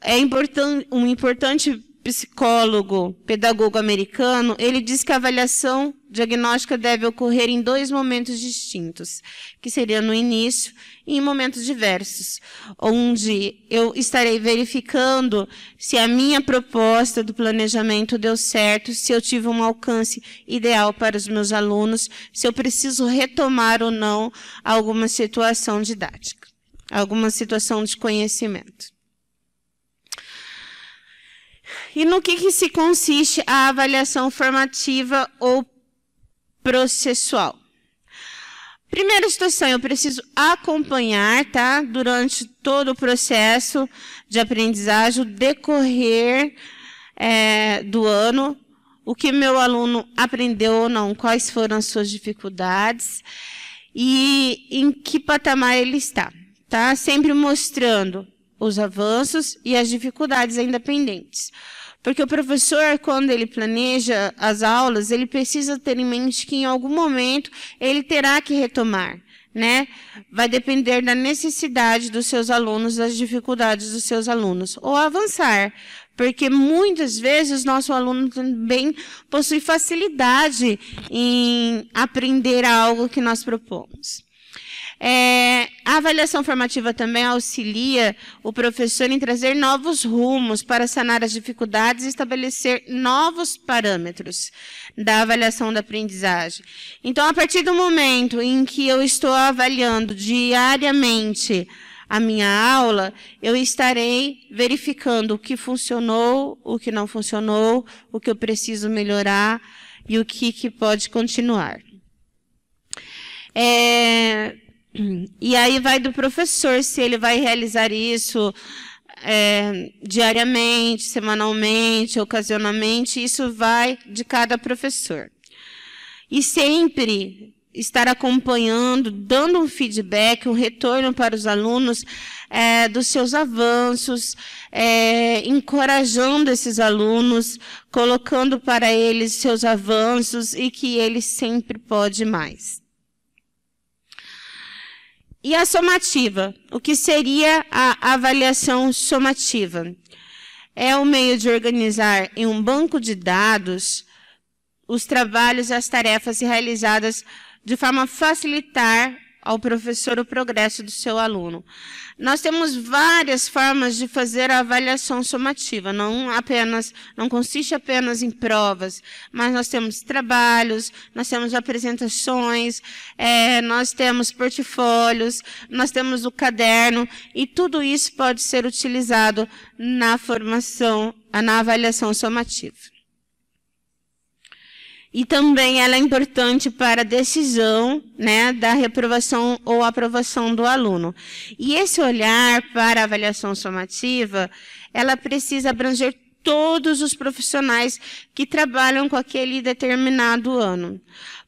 é important, um importante psicólogo, pedagogo americano, ele diz que a avaliação diagnóstica deve ocorrer em dois momentos distintos, que seria no início e em momentos diversos, onde eu estarei verificando se a minha proposta do planejamento deu certo, se eu tive um alcance ideal para os meus alunos, se eu preciso retomar ou não alguma situação didática, alguma situação de conhecimento. E no que, que se consiste a avaliação formativa ou processual? Primeira situação, eu preciso acompanhar, tá? Durante todo o processo de aprendizagem, o decorrer é, do ano, o que meu aluno aprendeu ou não, quais foram as suas dificuldades e em que patamar ele está, tá? Sempre mostrando os avanços e as dificuldades ainda pendentes. Porque o professor, quando ele planeja as aulas, ele precisa ter em mente que em algum momento ele terá que retomar, né? Vai depender da necessidade dos seus alunos, das dificuldades dos seus alunos, ou avançar. Porque muitas vezes nosso aluno também possui facilidade em aprender algo que nós propomos. É, a avaliação formativa também auxilia o professor em trazer novos rumos para sanar as dificuldades e estabelecer novos parâmetros da avaliação da aprendizagem. Então, a partir do momento em que eu estou avaliando diariamente a minha aula, eu estarei verificando o que funcionou, o que não funcionou, o que eu preciso melhorar e o que, que pode continuar. É, e aí vai do professor se ele vai realizar isso é, diariamente, semanalmente, ocasionalmente, isso vai de cada professor. E sempre estar acompanhando, dando um feedback, um retorno para os alunos é, dos seus avanços, é, encorajando esses alunos, colocando para eles seus avanços e que ele sempre pode mais. E a somativa, o que seria a avaliação somativa? É o meio de organizar em um banco de dados os trabalhos e as tarefas realizadas de forma a facilitar ao professor o progresso do seu aluno. Nós temos várias formas de fazer a avaliação somativa, não apenas, não consiste apenas em provas, mas nós temos trabalhos, nós temos apresentações, é, nós temos portfólios, nós temos o caderno e tudo isso pode ser utilizado na formação, na avaliação somativa e também ela é importante para a decisão né, da reprovação ou aprovação do aluno. E esse olhar para a avaliação somativa, ela precisa abranger todos os profissionais que trabalham com aquele determinado ano.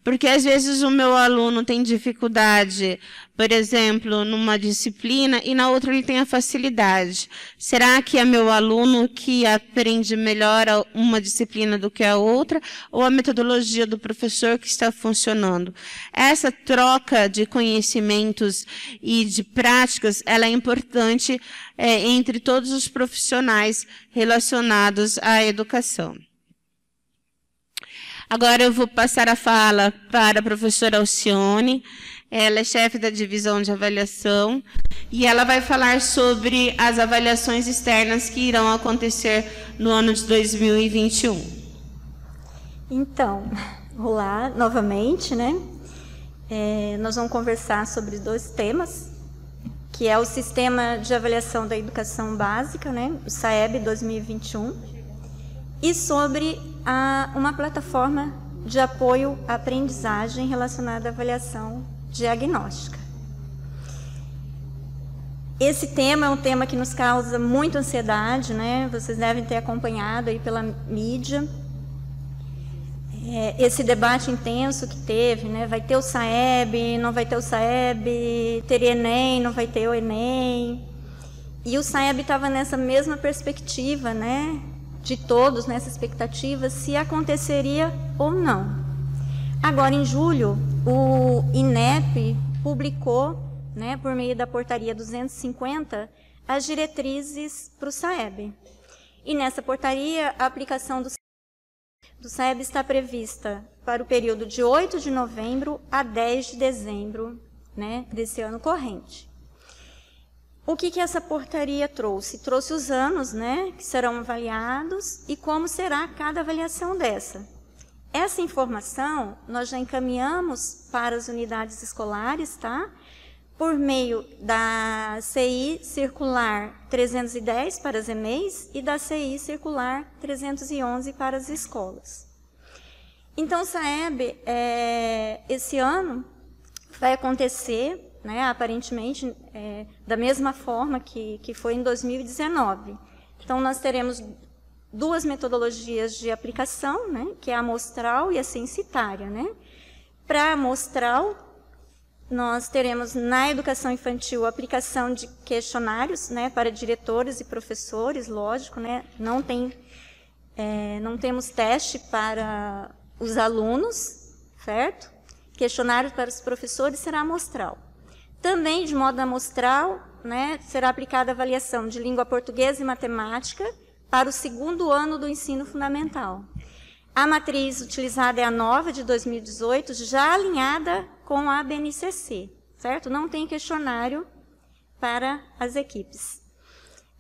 Porque às vezes o meu aluno tem dificuldade, por exemplo, numa disciplina e na outra ele tem a facilidade. Será que é meu aluno que aprende melhor uma disciplina do que a outra ou a metodologia do professor que está funcionando? Essa troca de conhecimentos e de práticas, ela é importante é, entre todos os profissionais relacionados à educação. Agora eu vou passar a fala para a professora Alcione. Ela é chefe da divisão de avaliação e ela vai falar sobre as avaliações externas que irão acontecer no ano de 2021. Então, olá novamente, né? É, nós vamos conversar sobre dois temas, que é o Sistema de Avaliação da Educação Básica, né? O SAEB 2021 e sobre a, uma plataforma de apoio à aprendizagem relacionada à avaliação diagnóstica. Esse tema é um tema que nos causa muita ansiedade, né? Vocês devem ter acompanhado aí pela mídia. É, esse debate intenso que teve, né? Vai ter o Saeb, não vai ter o Saeb, teria Enem, não vai ter o Enem. E o Saeb estava nessa mesma perspectiva, né? de todos nessa expectativa se aconteceria ou não. Agora, em julho, o INEP publicou, né, por meio da portaria 250, as diretrizes para o SAEB. E nessa portaria, a aplicação do, do SAEB está prevista para o período de 8 de novembro a 10 de dezembro né, desse ano corrente. O que, que essa portaria trouxe? Trouxe os anos né, que serão avaliados e como será cada avaliação dessa. Essa informação nós já encaminhamos para as unidades escolares, tá? Por meio da CI Circular 310 para as EMEIs e da CI Circular 311 para as escolas. Então, SAEB, é, esse ano, vai acontecer né, aparentemente é, da mesma forma que, que foi em 2019. Então, nós teremos duas metodologias de aplicação, né, que é a amostral e a censitária. Né? Para amostral, nós teremos na educação infantil a aplicação de questionários né, para diretores e professores, lógico, né, não, tem, é, não temos teste para os alunos, certo? Questionário para os professores será amostral. Também, de modo amostral, né, será aplicada a avaliação de língua portuguesa e matemática para o segundo ano do ensino fundamental. A matriz utilizada é a nova de 2018, já alinhada com a BNCC, certo? Não tem questionário para as equipes.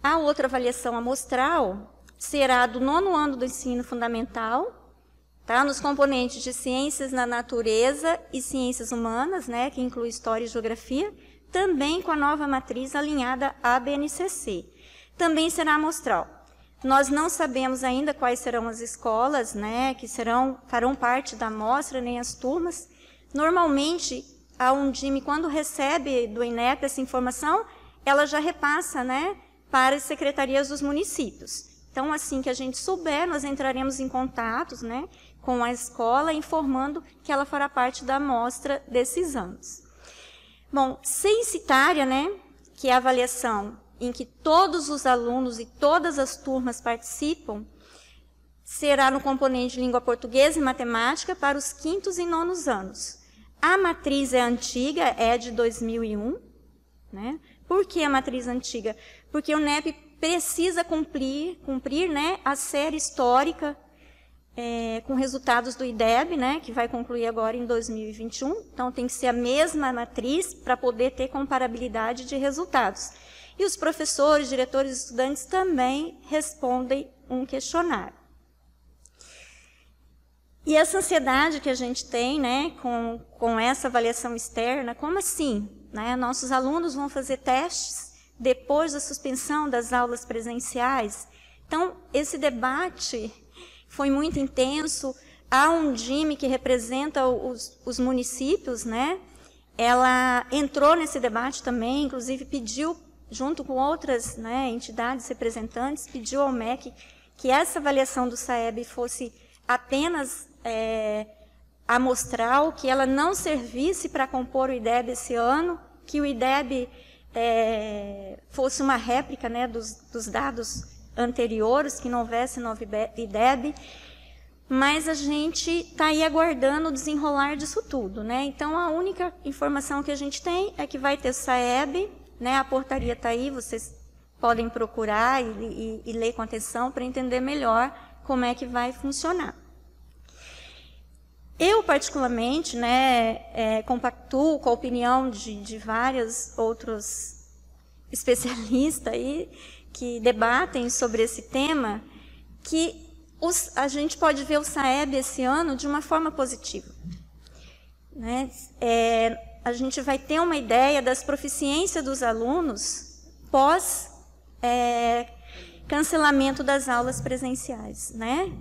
A outra avaliação amostral será do nono ano do ensino fundamental Tá? Nos componentes de ciências na natureza e ciências humanas, né, que inclui história e geografia, também com a nova matriz alinhada à BNCC. Também será amostral. Nós não sabemos ainda quais serão as escolas, né, que serão farão parte da amostra nem as turmas. Normalmente a Undime quando recebe do INEP essa informação, ela já repassa, né, para as secretarias dos municípios. Então, assim que a gente souber, nós entraremos em contatos, né? com a escola, informando que ela fará parte da amostra desses anos. Bom, censitária, né, que é a avaliação em que todos os alunos e todas as turmas participam, será no componente de língua portuguesa e matemática para os quintos e nonos anos. A matriz é antiga, é de 2001. Né? Por que a matriz antiga? Porque o NEP precisa cumprir, cumprir né, a série histórica é, com resultados do IDEB, né, que vai concluir agora em 2021. Então, tem que ser a mesma matriz para poder ter comparabilidade de resultados. E os professores, diretores e estudantes também respondem um questionário. E essa ansiedade que a gente tem né, com, com essa avaliação externa, como assim? Né? Nossos alunos vão fazer testes depois da suspensão das aulas presenciais? Então, esse debate foi muito intenso. Há um Undime, que representa os, os municípios, né, ela entrou nesse debate também, inclusive pediu, junto com outras né, entidades representantes, pediu ao MEC que essa avaliação do SAEB fosse apenas é, amostral, que ela não servisse para compor o IDEB esse ano, que o IDEB é, fosse uma réplica né, dos, dos dados anteriores, que não houvesse nova IDEB, mas a gente está aí aguardando o desenrolar disso tudo. Né? Então, a única informação que a gente tem é que vai ter SAEB, né? a portaria está aí, vocês podem procurar e, e, e ler com atenção para entender melhor como é que vai funcionar. Eu, particularmente, né, é, compactuo com a opinião de, de vários outros <laughs> especialistas aí, que debatem sobre esse tema, que os, a gente pode ver o Saeb esse ano de uma forma positiva. Né? É, a gente vai ter uma ideia das proficiências dos alunos pós é, cancelamento das aulas presenciais. Né?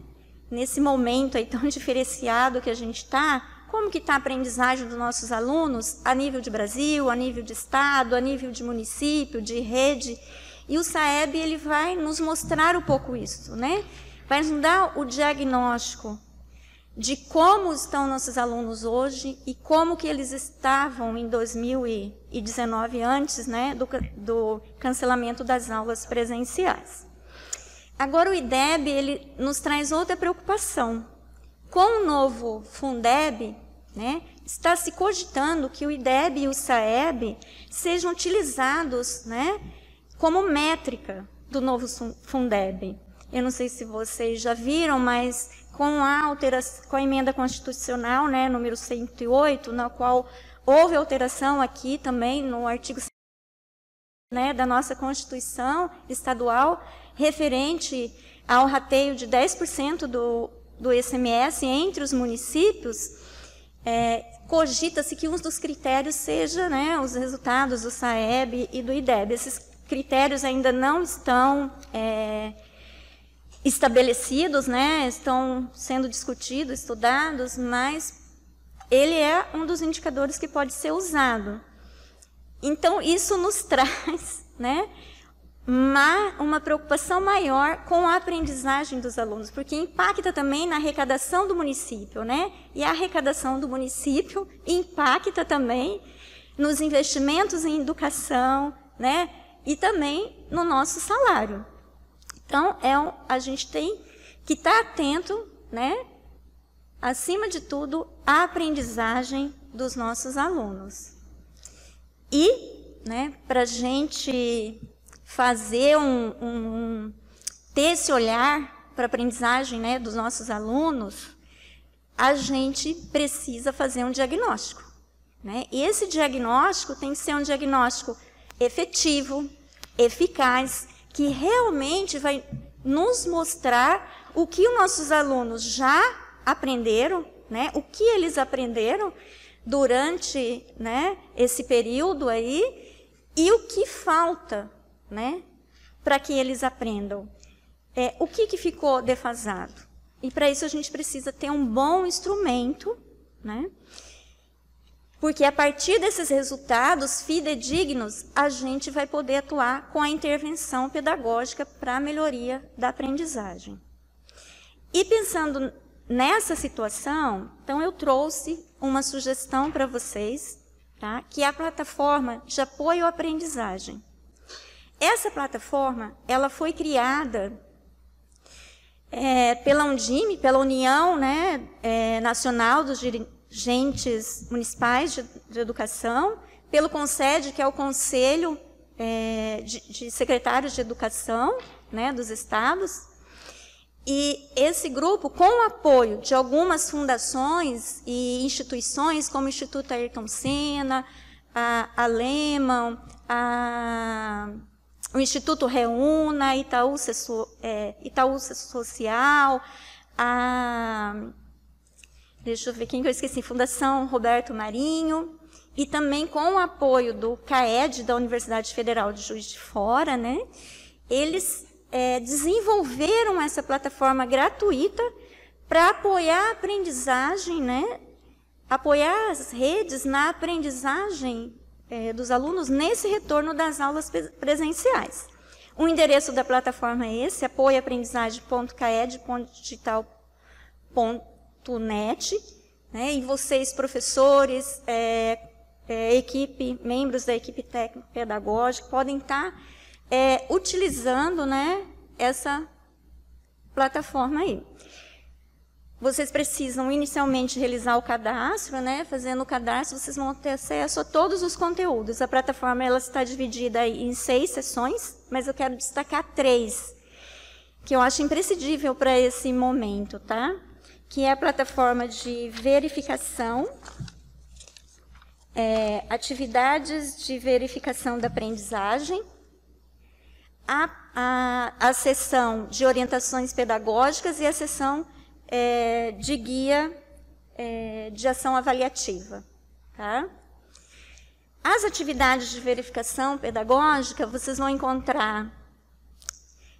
Nesse momento aí tão <laughs> diferenciado que a gente está, como que está a aprendizagem dos nossos alunos a nível de Brasil, a nível de Estado, a nível de município, de rede? E o SAEB ele vai nos mostrar um pouco isso, né? Vai nos dar o diagnóstico de como estão nossos alunos hoje e como que eles estavam em 2019 antes né, do, do cancelamento das aulas presenciais. Agora o IDEB ele nos traz outra preocupação. Com o novo Fundeb, né, está se cogitando que o IDEB e o SAEB sejam utilizados né, como métrica do novo Fundeb. Eu não sei se vocês já viram, mas com a, alteração, com a emenda constitucional, né, número 108, na qual houve alteração aqui também no artigo né, da nossa Constituição estadual, referente ao rateio de 10% do, do SMS entre os municípios, é, cogita-se que um dos critérios seja né, os resultados do SAEB e do IDEB. Esses critérios ainda não estão é, estabelecidos, né? estão sendo discutidos, estudados, mas ele é um dos indicadores que pode ser usado. Então, isso nos <laughs> traz né, uma preocupação maior com a aprendizagem dos alunos, porque impacta também na arrecadação do município, né? E a arrecadação do município impacta também nos investimentos em educação, né? e também no nosso salário. Então, é um, a gente tem que estar tá atento, né? acima de tudo, à aprendizagem dos nossos alunos. E, né, para a gente fazer um, um, um, ter esse olhar para a aprendizagem né, dos nossos alunos, a gente precisa fazer um diagnóstico. Né? E esse diagnóstico tem que ser um diagnóstico efetivo, eficaz, que realmente vai nos mostrar o que os nossos alunos já aprenderam, né? O que eles aprenderam durante, né, esse período aí e o que falta, né, para que eles aprendam. É, o que, que ficou defasado? E para isso a gente precisa ter um bom instrumento, né? Porque a partir desses resultados fidedignos, a gente vai poder atuar com a intervenção pedagógica para a melhoria da aprendizagem. E pensando nessa situação, então eu trouxe uma sugestão para vocês, tá? que é a plataforma de apoio à aprendizagem. Essa plataforma ela foi criada é, pela Undime, pela União né, é, Nacional dos Direitos gentes municipais de, de educação, pelo CONSED, que é o Conselho é, de, de, Secretários de Educação né, dos Estados. E esse grupo, com o apoio de algumas fundações e instituições, como o Instituto Ayrton Senna, a, a Lehman, a, o Instituto Reúna, Itaú, é, Itaú Social, a deixa eu ver quem que eu esqueci, Fundação Roberto Marinho, e também com o apoio do CAED, da Universidade Federal de Juiz de Fora, né, eles é, desenvolveram essa plataforma gratuita para apoiar a aprendizagem, né, apoiar as redes na aprendizagem é, dos alunos nesse retorno das aulas presenciais. O endereço da plataforma é esse, apoioaprendizagem.caed.digital.com Tunet, né, e vocês, professores, é, é, equipe, membros da equipe técnica pedagógica, podem estar é, utilizando né, essa plataforma aí. Vocês precisam inicialmente realizar o cadastro, né? Fazendo o cadastro, vocês vão ter acesso a todos os conteúdos. A plataforma ela está dividida em seis sessões, mas eu quero destacar três, que eu acho imprescindível para esse momento, tá? que é a plataforma de verificação, é, atividades de verificação da aprendizagem, a, a, a sessão de orientações pedagógicas e a sessão é, de guia é, de ação avaliativa. Tá? As atividades de verificação pedagógica, vocês vão encontrar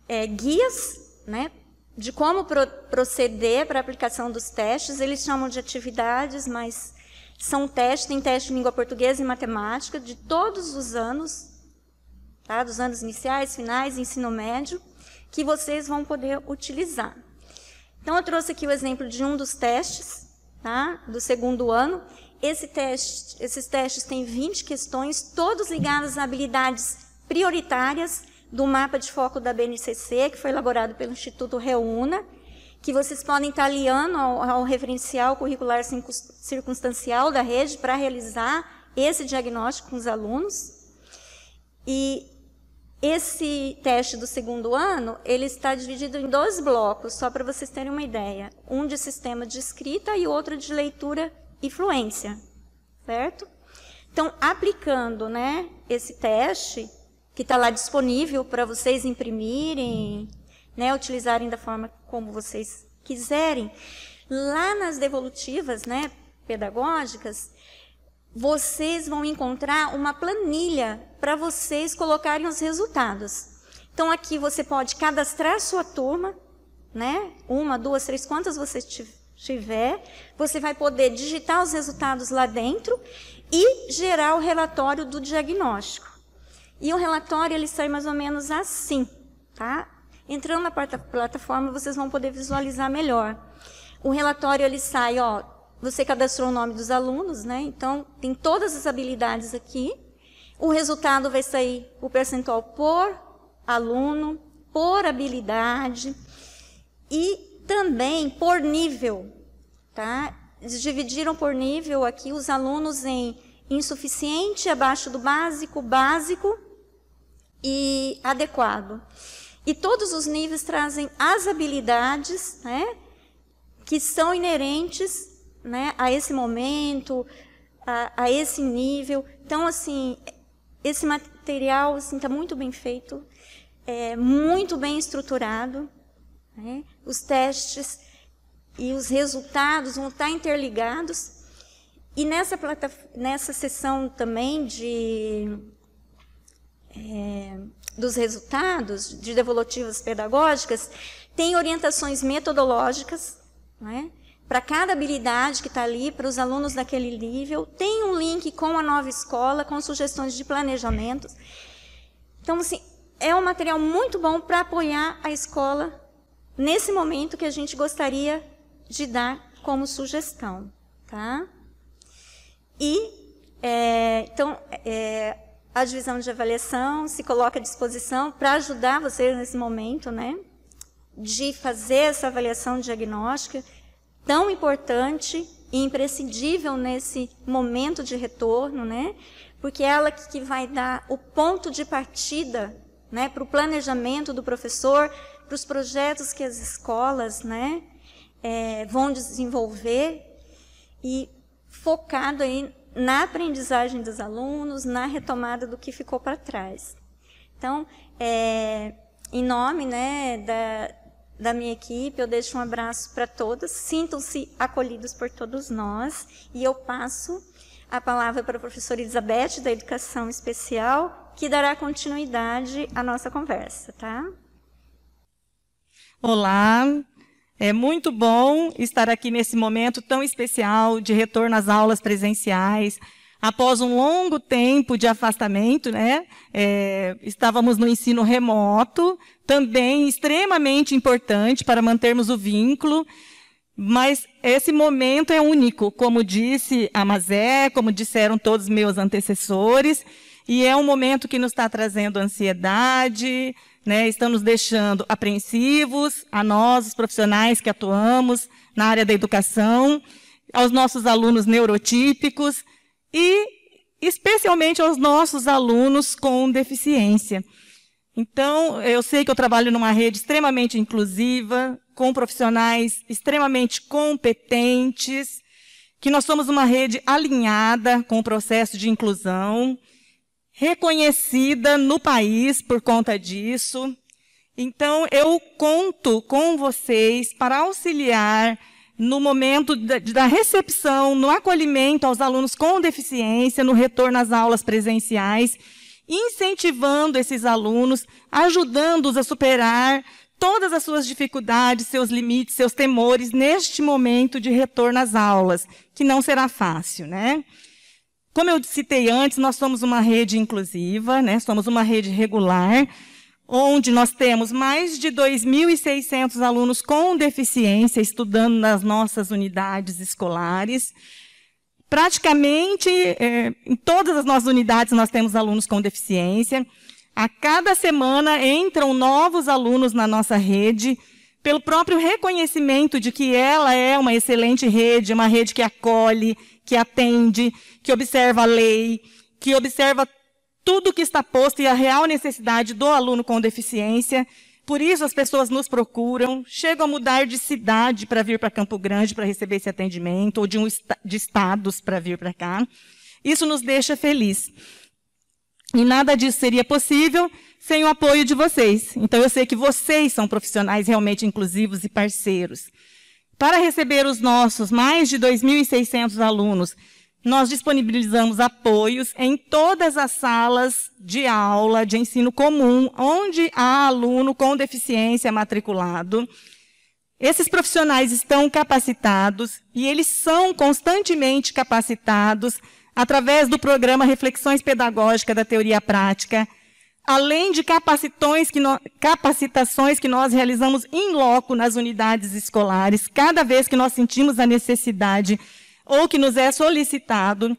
é, guias né, de como pro proceder para a aplicação dos testes. Eles chamam de atividades, mas são testes, tem teste de língua portuguesa e matemática de todos os anos, tá? dos anos iniciais, finais, ensino médio, que vocês vão poder utilizar. Então, eu trouxe aqui o exemplo de um dos testes, tá? do segundo ano. Esse teste, esses testes têm 20 questões, todos ligados a habilidades prioritárias do mapa de foco da BNCC, que foi elaborado pelo Instituto Reúna, que vocês podem estar aliando ao, ao referencial curricular circunstancial da rede para realizar esse diagnóstico com os alunos. E esse teste do segundo ano, ele está dividido em dois blocos, só para vocês terem uma ideia. Um de sistema de escrita e outro de leitura e fluência, certo? Então, aplicando né, esse teste, que está lá disponível para vocês imprimirem, né, utilizarem da forma como vocês quiserem. Lá nas devolutivas, né, pedagógicas, vocês vão encontrar uma planilha para vocês colocarem os resultados. Então aqui você pode cadastrar sua turma, né? Uma, duas, três, quantas você tiver. Você vai poder digitar os resultados lá dentro e gerar o relatório do diagnóstico. E o relatório ele sai mais ou menos assim, tá? Entrando na plataforma, vocês vão poder visualizar melhor. O relatório ele sai, ó, você cadastrou o nome dos alunos, né? Então tem todas as habilidades aqui. O resultado vai sair o percentual por aluno, por habilidade e também por nível, tá? Eles dividiram por nível aqui os alunos em insuficiente, abaixo do básico, básico e adequado. E todos os níveis trazem as habilidades né, que são inerentes né, a esse momento, a, a, esse nível. Então, assim, esse material está assim, tá muito bem feito, é, muito bem estruturado. Né, os testes e os resultados vão estar tá interligados. E nessa, nessa sessão também de é, dos resultados de devolutivas pedagógicas, tem orientações metodológicas, né? para cada habilidade que está ali, para os alunos daquele nível, tem um link com a nova escola, com sugestões de planejamentos. Então, assim, é um material muito bom para apoiar a escola nesse momento que a gente gostaria de dar como sugestão. Tá? E, é, então, é, a divisão de avaliação se coloca à disposição para ajudar vocês nesse momento, né? De fazer essa avaliação diagnóstica tão importante e imprescindível nesse momento de retorno, né? Porque é ela que vai dar o ponto de partida, né, para o planejamento do professor, para os projetos que as escolas, né, é, vão desenvolver e focado aí na aprendizagem dos alunos, na retomada do que ficou para trás. Então, é, em nome né, da, da minha equipe, eu deixo um abraço para todos, sintam-se acolhidos por todos nós, e eu passo a palavra para a professora Elizabeth, da Educação Especial, que dará continuidade à nossa conversa, tá? Olá, é muito bom estar aqui nesse momento tão especial de retorno às aulas presenciais. Após um longo tempo de afastamento, né? É, estávamos no ensino remoto, também extremamente importante para mantermos o vínculo. Mas esse momento é único, como disse a Mazé, como disseram todos meus antecessores. E é um momento que nos está trazendo ansiedade, né? está nos deixando apreensivos, a nós, os profissionais que atuamos na área da educação, aos nossos alunos neurotípicos e especialmente aos nossos alunos com deficiência. Então, eu sei que eu trabalho numa rede extremamente inclusiva, com profissionais extremamente competentes, que nós somos uma rede alinhada com o processo de inclusão, reconhecida no país por conta disso. Então, eu conto com vocês para auxiliar no momento da, recepção, no acolhimento aos alunos com deficiência, no retorno às aulas presenciais, incentivando esses alunos, ajudando-os a superar todas as suas dificuldades, seus limites, seus temores neste momento de retorno às aulas, que não será fácil, né? Como eu citei antes, nós somos uma rede inclusiva, né? somos uma rede regular, onde nós temos mais de 2.600 alunos com deficiência estudando nas nossas unidades escolares. Praticamente é, em todas as nossas unidades nós temos alunos com deficiência. A cada semana entram novos alunos na nossa rede, pelo próprio reconhecimento de que ela é uma excelente rede, uma rede que acolhe, que atende, que observa a lei, que observa tudo que está posto e a real necessidade do aluno com deficiência. Por isso as pessoas nos procuram, chegam a mudar de cidade para vir para Campo Grande para receber esse atendimento, ou de, um, de estados para vir para cá. Isso nos deixa feliz. E nada disso seria possível sem o apoio de vocês. Então eu sei que vocês são profissionais realmente inclusivos e parceiros. Para receber os nossos mais de 2.600 alunos, nós disponibilizamos apoios em todas as salas de aula de ensino comum, onde há aluno com deficiência matriculado. Esses profissionais estão capacitados e eles são constantemente capacitados através do programa Reflexões Pedagógicas da Teoria Prática, além de que no, capacitações que nós realizamos em loco nas unidades escolares, cada vez que nós sentimos a necessidade ou que nos é solicitado,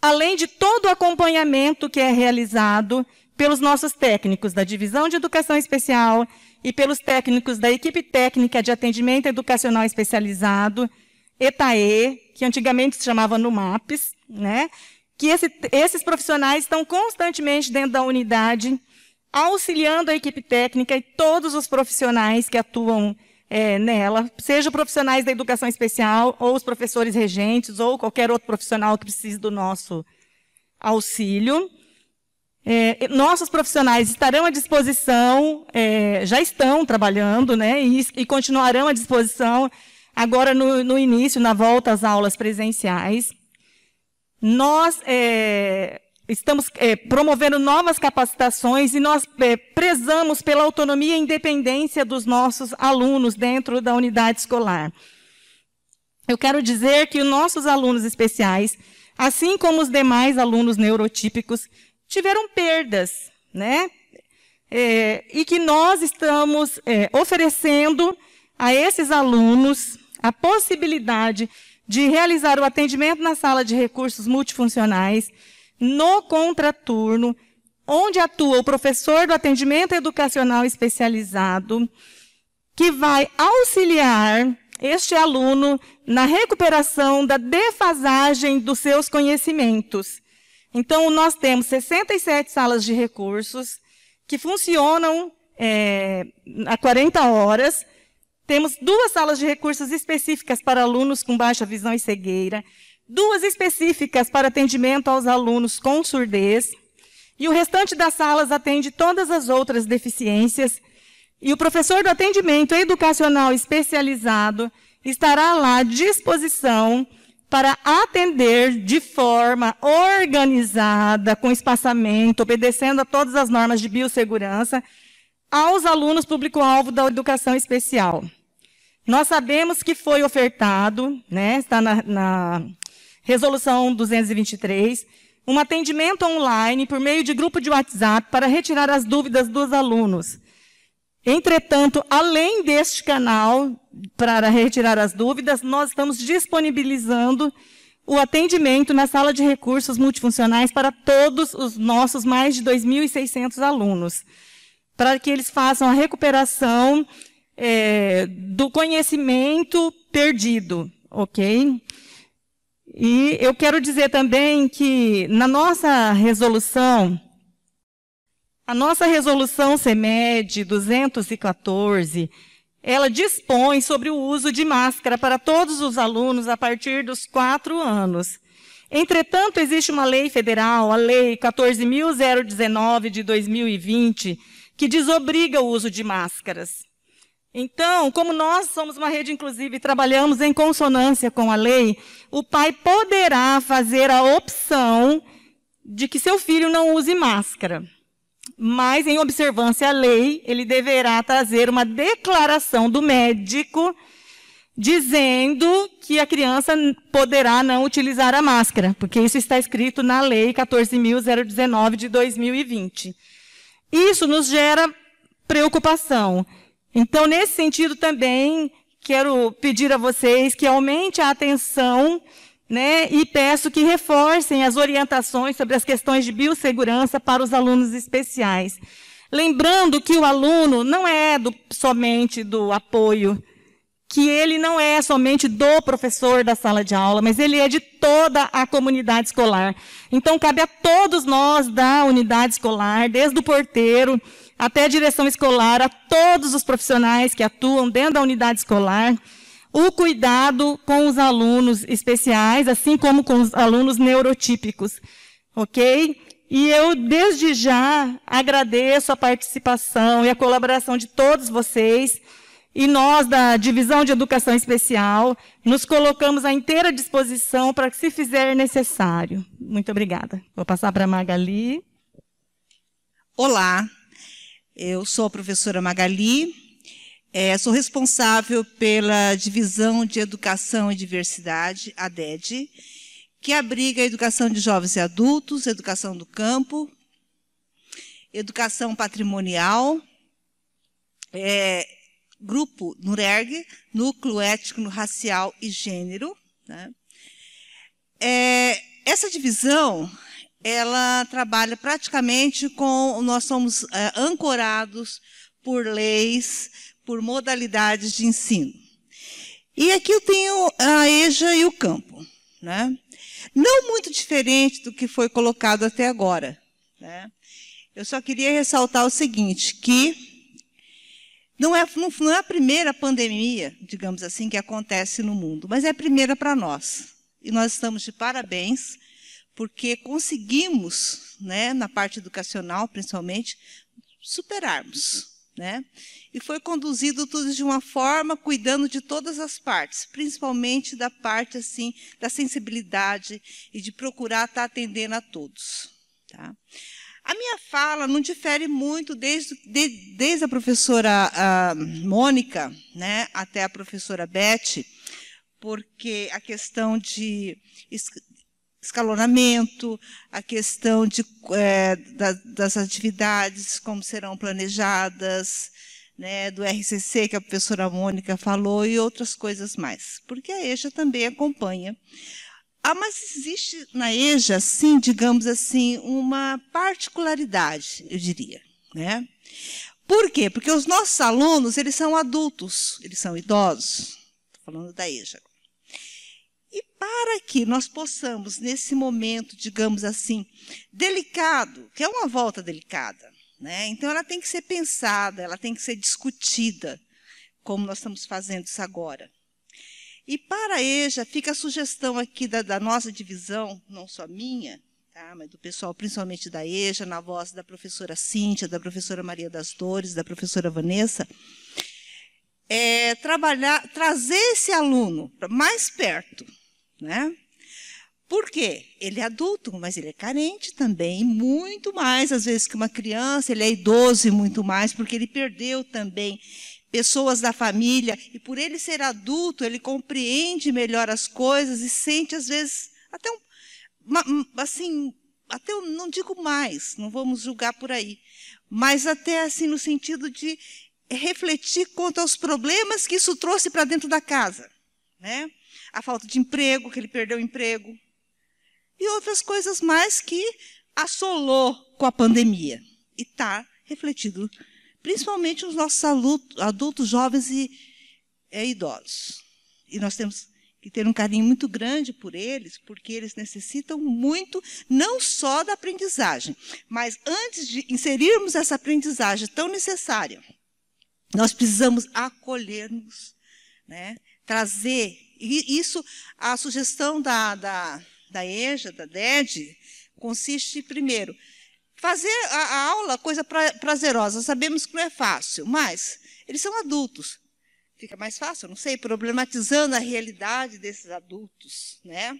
além de todo o acompanhamento que é realizado pelos nossos técnicos da Divisão de Educação Especial e pelos técnicos da Equipe Técnica de Atendimento Educacional Especializado, ETAE, que antigamente se chamava MAPES, né? que esse, esses profissionais estão constantemente dentro da unidade, auxiliando a equipe técnica e todos os profissionais que atuam é, nela, sejam profissionais da educação especial, ou os professores regentes, ou qualquer outro profissional que precise do nosso auxílio. É, nossos profissionais estarão à disposição, é, já estão trabalhando, né, e, e continuarão à disposição agora no, no início, na volta às aulas presenciais, nós é, estamos é, promovendo novas capacitações e nós é, prezamos pela autonomia e independência dos nossos alunos dentro da unidade escolar. Eu quero dizer que os nossos alunos especiais, assim como os demais alunos neurotípicos, tiveram perdas, né? É, e que nós estamos é, oferecendo a esses alunos a possibilidade de realizar o atendimento na sala de recursos multifuncionais, no contraturno, onde atua o professor do atendimento educacional especializado, que vai auxiliar este aluno na recuperação da defasagem dos seus conhecimentos. Então, nós temos 67 salas de recursos que funcionam é, a 40 horas, temos duas salas de recursos específicas para alunos com baixa visão e cegueira, duas específicas para atendimento aos alunos com surdez, e o restante das salas atende todas as outras deficiências. E o professor do atendimento educacional especializado estará lá à disposição para atender de forma organizada, com espaçamento, obedecendo a todas as normas de biossegurança, aos alunos público-alvo da educação especial. Nós sabemos que foi ofertado, né, está na, na resolução 223, um atendimento online por meio de grupo de WhatsApp para retirar as dúvidas dos alunos. Entretanto, além deste canal para retirar as dúvidas, nós estamos disponibilizando o atendimento na sala de recursos multifuncionais para todos os nossos mais de 2.600 alunos, para que eles façam a recuperação é, do conhecimento perdido, ok? E eu quero dizer também que na nossa resolução, a nossa resolução CEMED 214, ela dispõe sobre o uso de máscara para todos os alunos a partir dos quatro anos. Entretanto, existe uma lei federal, a Lei 14.019 de 2020, que desobriga o uso de máscaras. Então, como nós somos uma rede inclusiva e trabalhamos em consonância com a lei, o pai poderá fazer a opção de que seu filho não use máscara. Mas, em observância à lei, ele deverá trazer uma declaração do médico dizendo que a criança poderá não utilizar a máscara, porque isso está escrito na Lei 14.019 de 2020. Isso nos gera preocupação. Então, nesse sentido também, quero pedir a vocês que aumente a atenção né, e peço que reforcem as orientações sobre as questões de biossegurança para os alunos especiais. Lembrando que o aluno não é do, somente do apoio, que ele não é somente do professor da sala de aula, mas ele é de toda a comunidade escolar. Então, cabe a todos nós da unidade escolar, desde o porteiro, até a direção escolar, a todos os profissionais que atuam dentro da unidade escolar, o cuidado com os alunos especiais, assim como com os alunos neurotípicos, ok? E eu, desde já, agradeço a participação e a colaboração de todos vocês. E nós, da Divisão de Educação Especial, nos colocamos à inteira disposição para que se fizer necessário. Muito obrigada. Vou passar para a Magali. Olá, eu sou a professora Magali, é, sou responsável pela Divisão de Educação e Diversidade, a DED, que abriga a educação de jovens e adultos, educação do campo, educação patrimonial, é, grupo NURERG, Núcleo Étnico, Racial e Gênero. Né? É, essa divisão ela trabalha praticamente com nós somos é, ancorados por leis, por modalidades de ensino. E aqui eu tenho a EJA e o campo, né? Não muito diferente do que foi colocado até agora, né? Eu só queria ressaltar o seguinte, que não é, não, não é a primeira pandemia, digamos assim, que acontece no mundo, mas é a primeira para nós. E nós estamos de parabéns, porque conseguimos, né, na parte educacional principalmente, superarmos. Né? E foi conduzido tudo de uma forma, cuidando de todas as partes, principalmente da parte assim da sensibilidade e de procurar estar atendendo a todos. Tá? A minha fala não difere muito desde, de, desde a professora a Mônica né, até a professora Beth, porque a questão de escalonamento, a questão de, é, da, das atividades, como serão planejadas, né, do RCC, que a professora Mônica falou, e outras coisas mais, porque a EJA também acompanha. Ah, mas existe na EJA, sim, digamos assim, uma particularidade, eu diria. Né? Por quê? Porque os nossos alunos, eles são adultos, eles são idosos. Estou falando da EJA. E para que nós possamos, nesse momento, digamos assim, delicado, que é uma volta delicada, né? então ela tem que ser pensada, ela tem que ser discutida, como nós estamos fazendo isso agora. E para EJA, fica a sugestão aqui da, da nossa divisão, não só minha, tá? mas do pessoal, principalmente da EJA, na voz da professora Cíntia, da professora Maria das Dores, da professora Vanessa, é, trabalhar, trazer esse aluno mais perto, né? Por quê? Ele é adulto, mas ele é carente também, muito mais às vezes que uma criança, ele é idoso e muito mais, porque ele perdeu também pessoas da família, e por ele ser adulto, ele compreende melhor as coisas e sente às vezes até um uma, assim, até eu não digo mais, não vamos julgar por aí, mas até assim no sentido de refletir quanto aos problemas que isso trouxe para dentro da casa, né? a falta de emprego, que ele perdeu o emprego, e outras coisas mais que assolou com a pandemia e está refletido principalmente nos nossos adultos, jovens e é, idosos. E nós temos que ter um carinho muito grande por eles, porque eles necessitam muito, não só da aprendizagem, mas antes de inserirmos essa aprendizagem tão necessária, nós precisamos acolhermos, né, trazer isso, a sugestão da, da, da EJA, da DED, consiste, primeiro, fazer a, a aula coisa pra, prazerosa. Sabemos que não é fácil, mas eles são adultos. Fica mais fácil, não sei, problematizando a realidade desses adultos, né?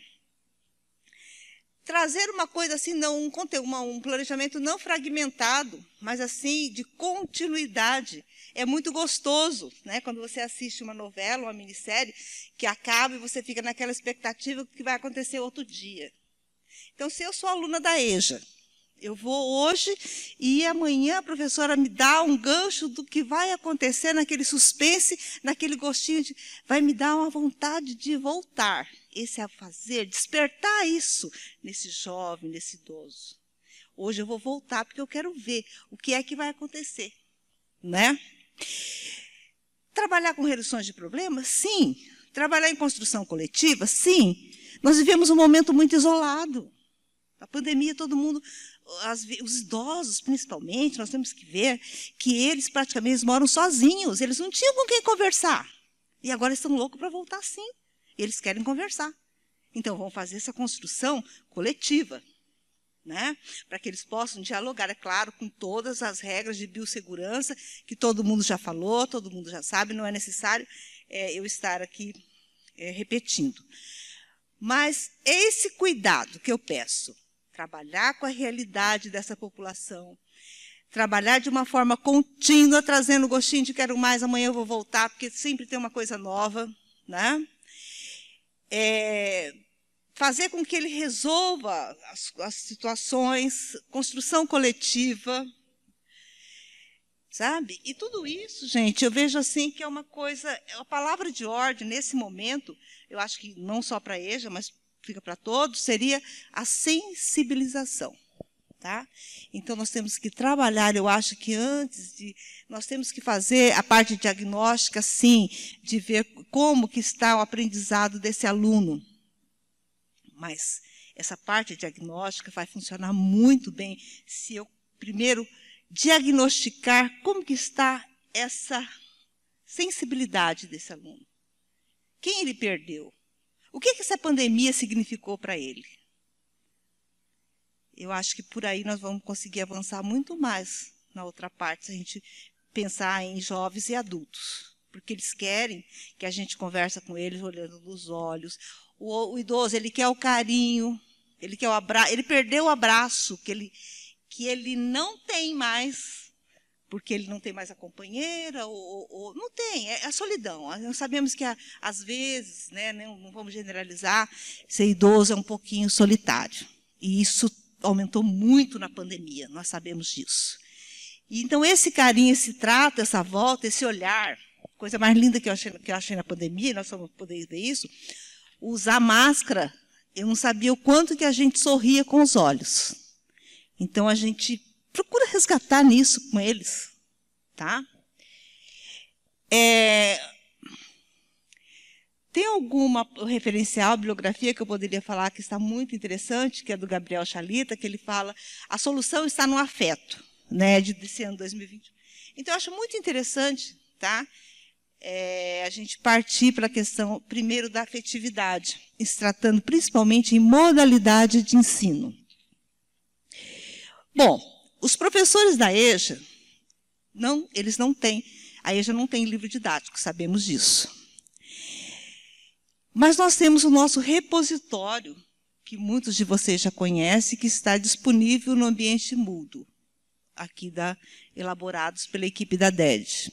Trazer uma coisa assim, não um, conteúdo, um planejamento não fragmentado, mas assim de continuidade é muito gostoso, né? Quando você assiste uma novela, uma minissérie, que acaba e você fica naquela expectativa que vai acontecer outro dia. Então, se eu sou aluna da EJA, eu vou hoje e amanhã a professora me dá um gancho do que vai acontecer naquele suspense, naquele gostinho de, vai me dar uma vontade de voltar. Esse é fazer, despertar isso nesse jovem, nesse idoso. Hoje eu vou voltar porque eu quero ver o que é que vai acontecer, né? Trabalhar com reduções de problemas? Sim. Trabalhar em construção coletiva? Sim. Nós vivemos um momento muito isolado. A pandemia, todo mundo, as, os idosos principalmente, nós temos que ver que eles praticamente eles moram sozinhos, eles não tinham com quem conversar. E agora estão loucos para voltar sim. Eles querem conversar. Então, vão fazer essa construção coletiva né? Para que eles possam dialogar, é claro, com todas as regras de biossegurança que todo mundo já falou, todo mundo já sabe, não é necessário é, eu estar aqui é, repetindo. Mas esse cuidado que eu peço, trabalhar com a realidade dessa população, trabalhar de uma forma contínua, trazendo gostinho de quero mais, amanhã eu vou voltar, porque sempre tem uma coisa nova, né? É, fazer com que ele resolva as, as situações, construção coletiva, sabe? E tudo isso, gente, eu vejo assim que é uma coisa, é a palavra de ordem nesse momento, eu acho que não só para EJA, mas fica para todos, seria a sensibilização. Tá? Então nós temos que trabalhar, eu acho que antes de nós temos que fazer a parte diagnóstica, sim, de ver como que está o aprendizado desse aluno mas essa parte diagnóstica vai funcionar muito bem se eu primeiro diagnosticar como que está essa sensibilidade desse aluno. Quem ele perdeu? O que, que essa pandemia significou para ele? Eu acho que por aí nós vamos conseguir avançar muito mais na outra parte, se a gente pensar em jovens e adultos. Porque eles querem que a gente converse com eles olhando nos olhos, o, o idoso, ele quer o carinho, ele quer o abraço, ele perdeu o abraço que ele, que ele não tem mais, porque ele não tem mais a companheira, ou, ou não tem, é, é a solidão. Nós sabemos que às vezes, né, não vamos generalizar, ser idoso é um pouquinho solitário. E isso aumentou muito na pandemia, nós sabemos disso. E, então, esse carinho, esse trato, essa volta, esse olhar, coisa mais linda que eu achei, que eu achei na pandemia, nós vamos poder ver isso, usar máscara, eu não sabia o quanto que a gente sorria com os olhos. Então a gente procura resgatar nisso com eles, tá? É, tem alguma referencial, bibliografia que eu poderia falar que está muito interessante, que é do Gabriel Chalita, que ele fala a solução está no afeto, né, de, desse ano 2020. Então eu acho muito interessante, tá? é, a gente partir para a questão, primeiro, da afetividade, se tratando principalmente em modalidade de ensino. Bom, os professores da EJA, não, eles não têm, a EJA não tem livro didático, sabemos disso. Mas nós temos o nosso repositório, que muitos de vocês já conhecem, que está disponível no ambiente mudo, aqui da, elaborados pela equipe da DED.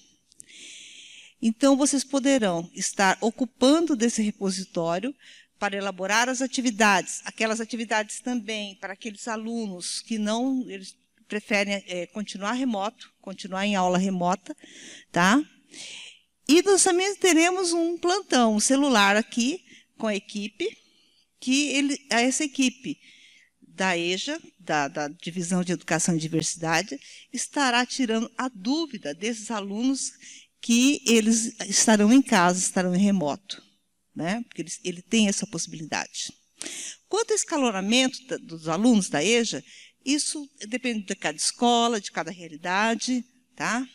Então, vocês poderão estar ocupando desse repositório para elaborar as atividades, aquelas atividades também para aqueles alunos que não eles preferem é, continuar remoto, continuar em aula remota, tá? E nós também teremos um plantão um celular aqui com a equipe, que ele, essa equipe da EJA, da, da, Divisão de Educação e Diversidade, estará tirando a dúvida desses alunos que eles estarão em casa, estarão em remoto, né? Porque eles, ele tem essa possibilidade. Quanto ao escalonamento da, dos alunos da EJA, isso depende de cada escola, de cada realidade, tá?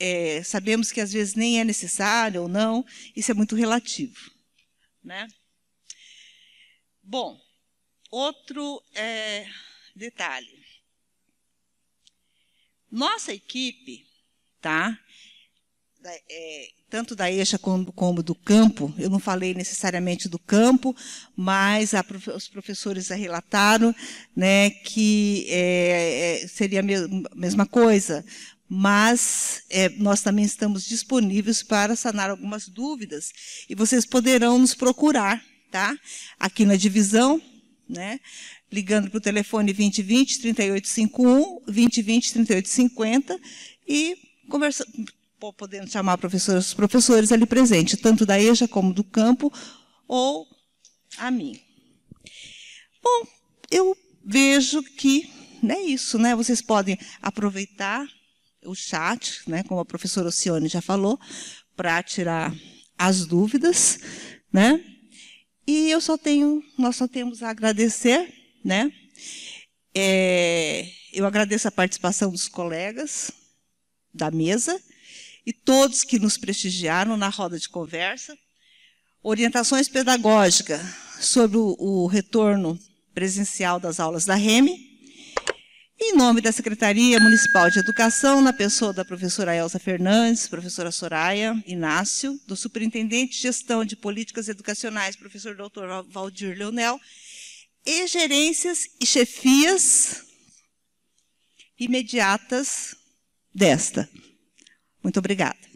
É, sabemos que às vezes nem é necessário ou não, isso é muito relativo, né? Bom, outro é, detalhe. Nossa equipe, tá? da, é, tanto da eixa como, como, do campo, eu não falei necessariamente do campo, mas a, os professores relataram né, que é, é seria a mesma coisa. Mas é, nós também estamos disponíveis para sanar algumas dúvidas e vocês poderão nos procurar, tá? Aqui na divisão, né? Ligando para o telefone 2020 3851, 2020 3850 e conversando podendo chamar professores, professores ali presentes, tanto da EJA como do campo, ou a mim. Bom, eu vejo que né, é isso, né? Vocês podem aproveitar o chat, né, como a professora Ocione já falou, para tirar as dúvidas, né? E eu só tenho, nós só temos a agradecer, né? É, eu agradeço a participação dos colegas da mesa e todos que nos prestigiaram na roda de conversa. Orientações pedagógicas sobre o, retorno presencial das aulas da REME. Em nome da Secretaria Municipal de Educação, na pessoa da professora Elsa Fernandes, professora Soraya Inácio, do Superintendente de Gestão de Políticas Educacionais, professor Dr. Valdir Leonel, e gerências e chefias imediatas desta. Muito obrigada.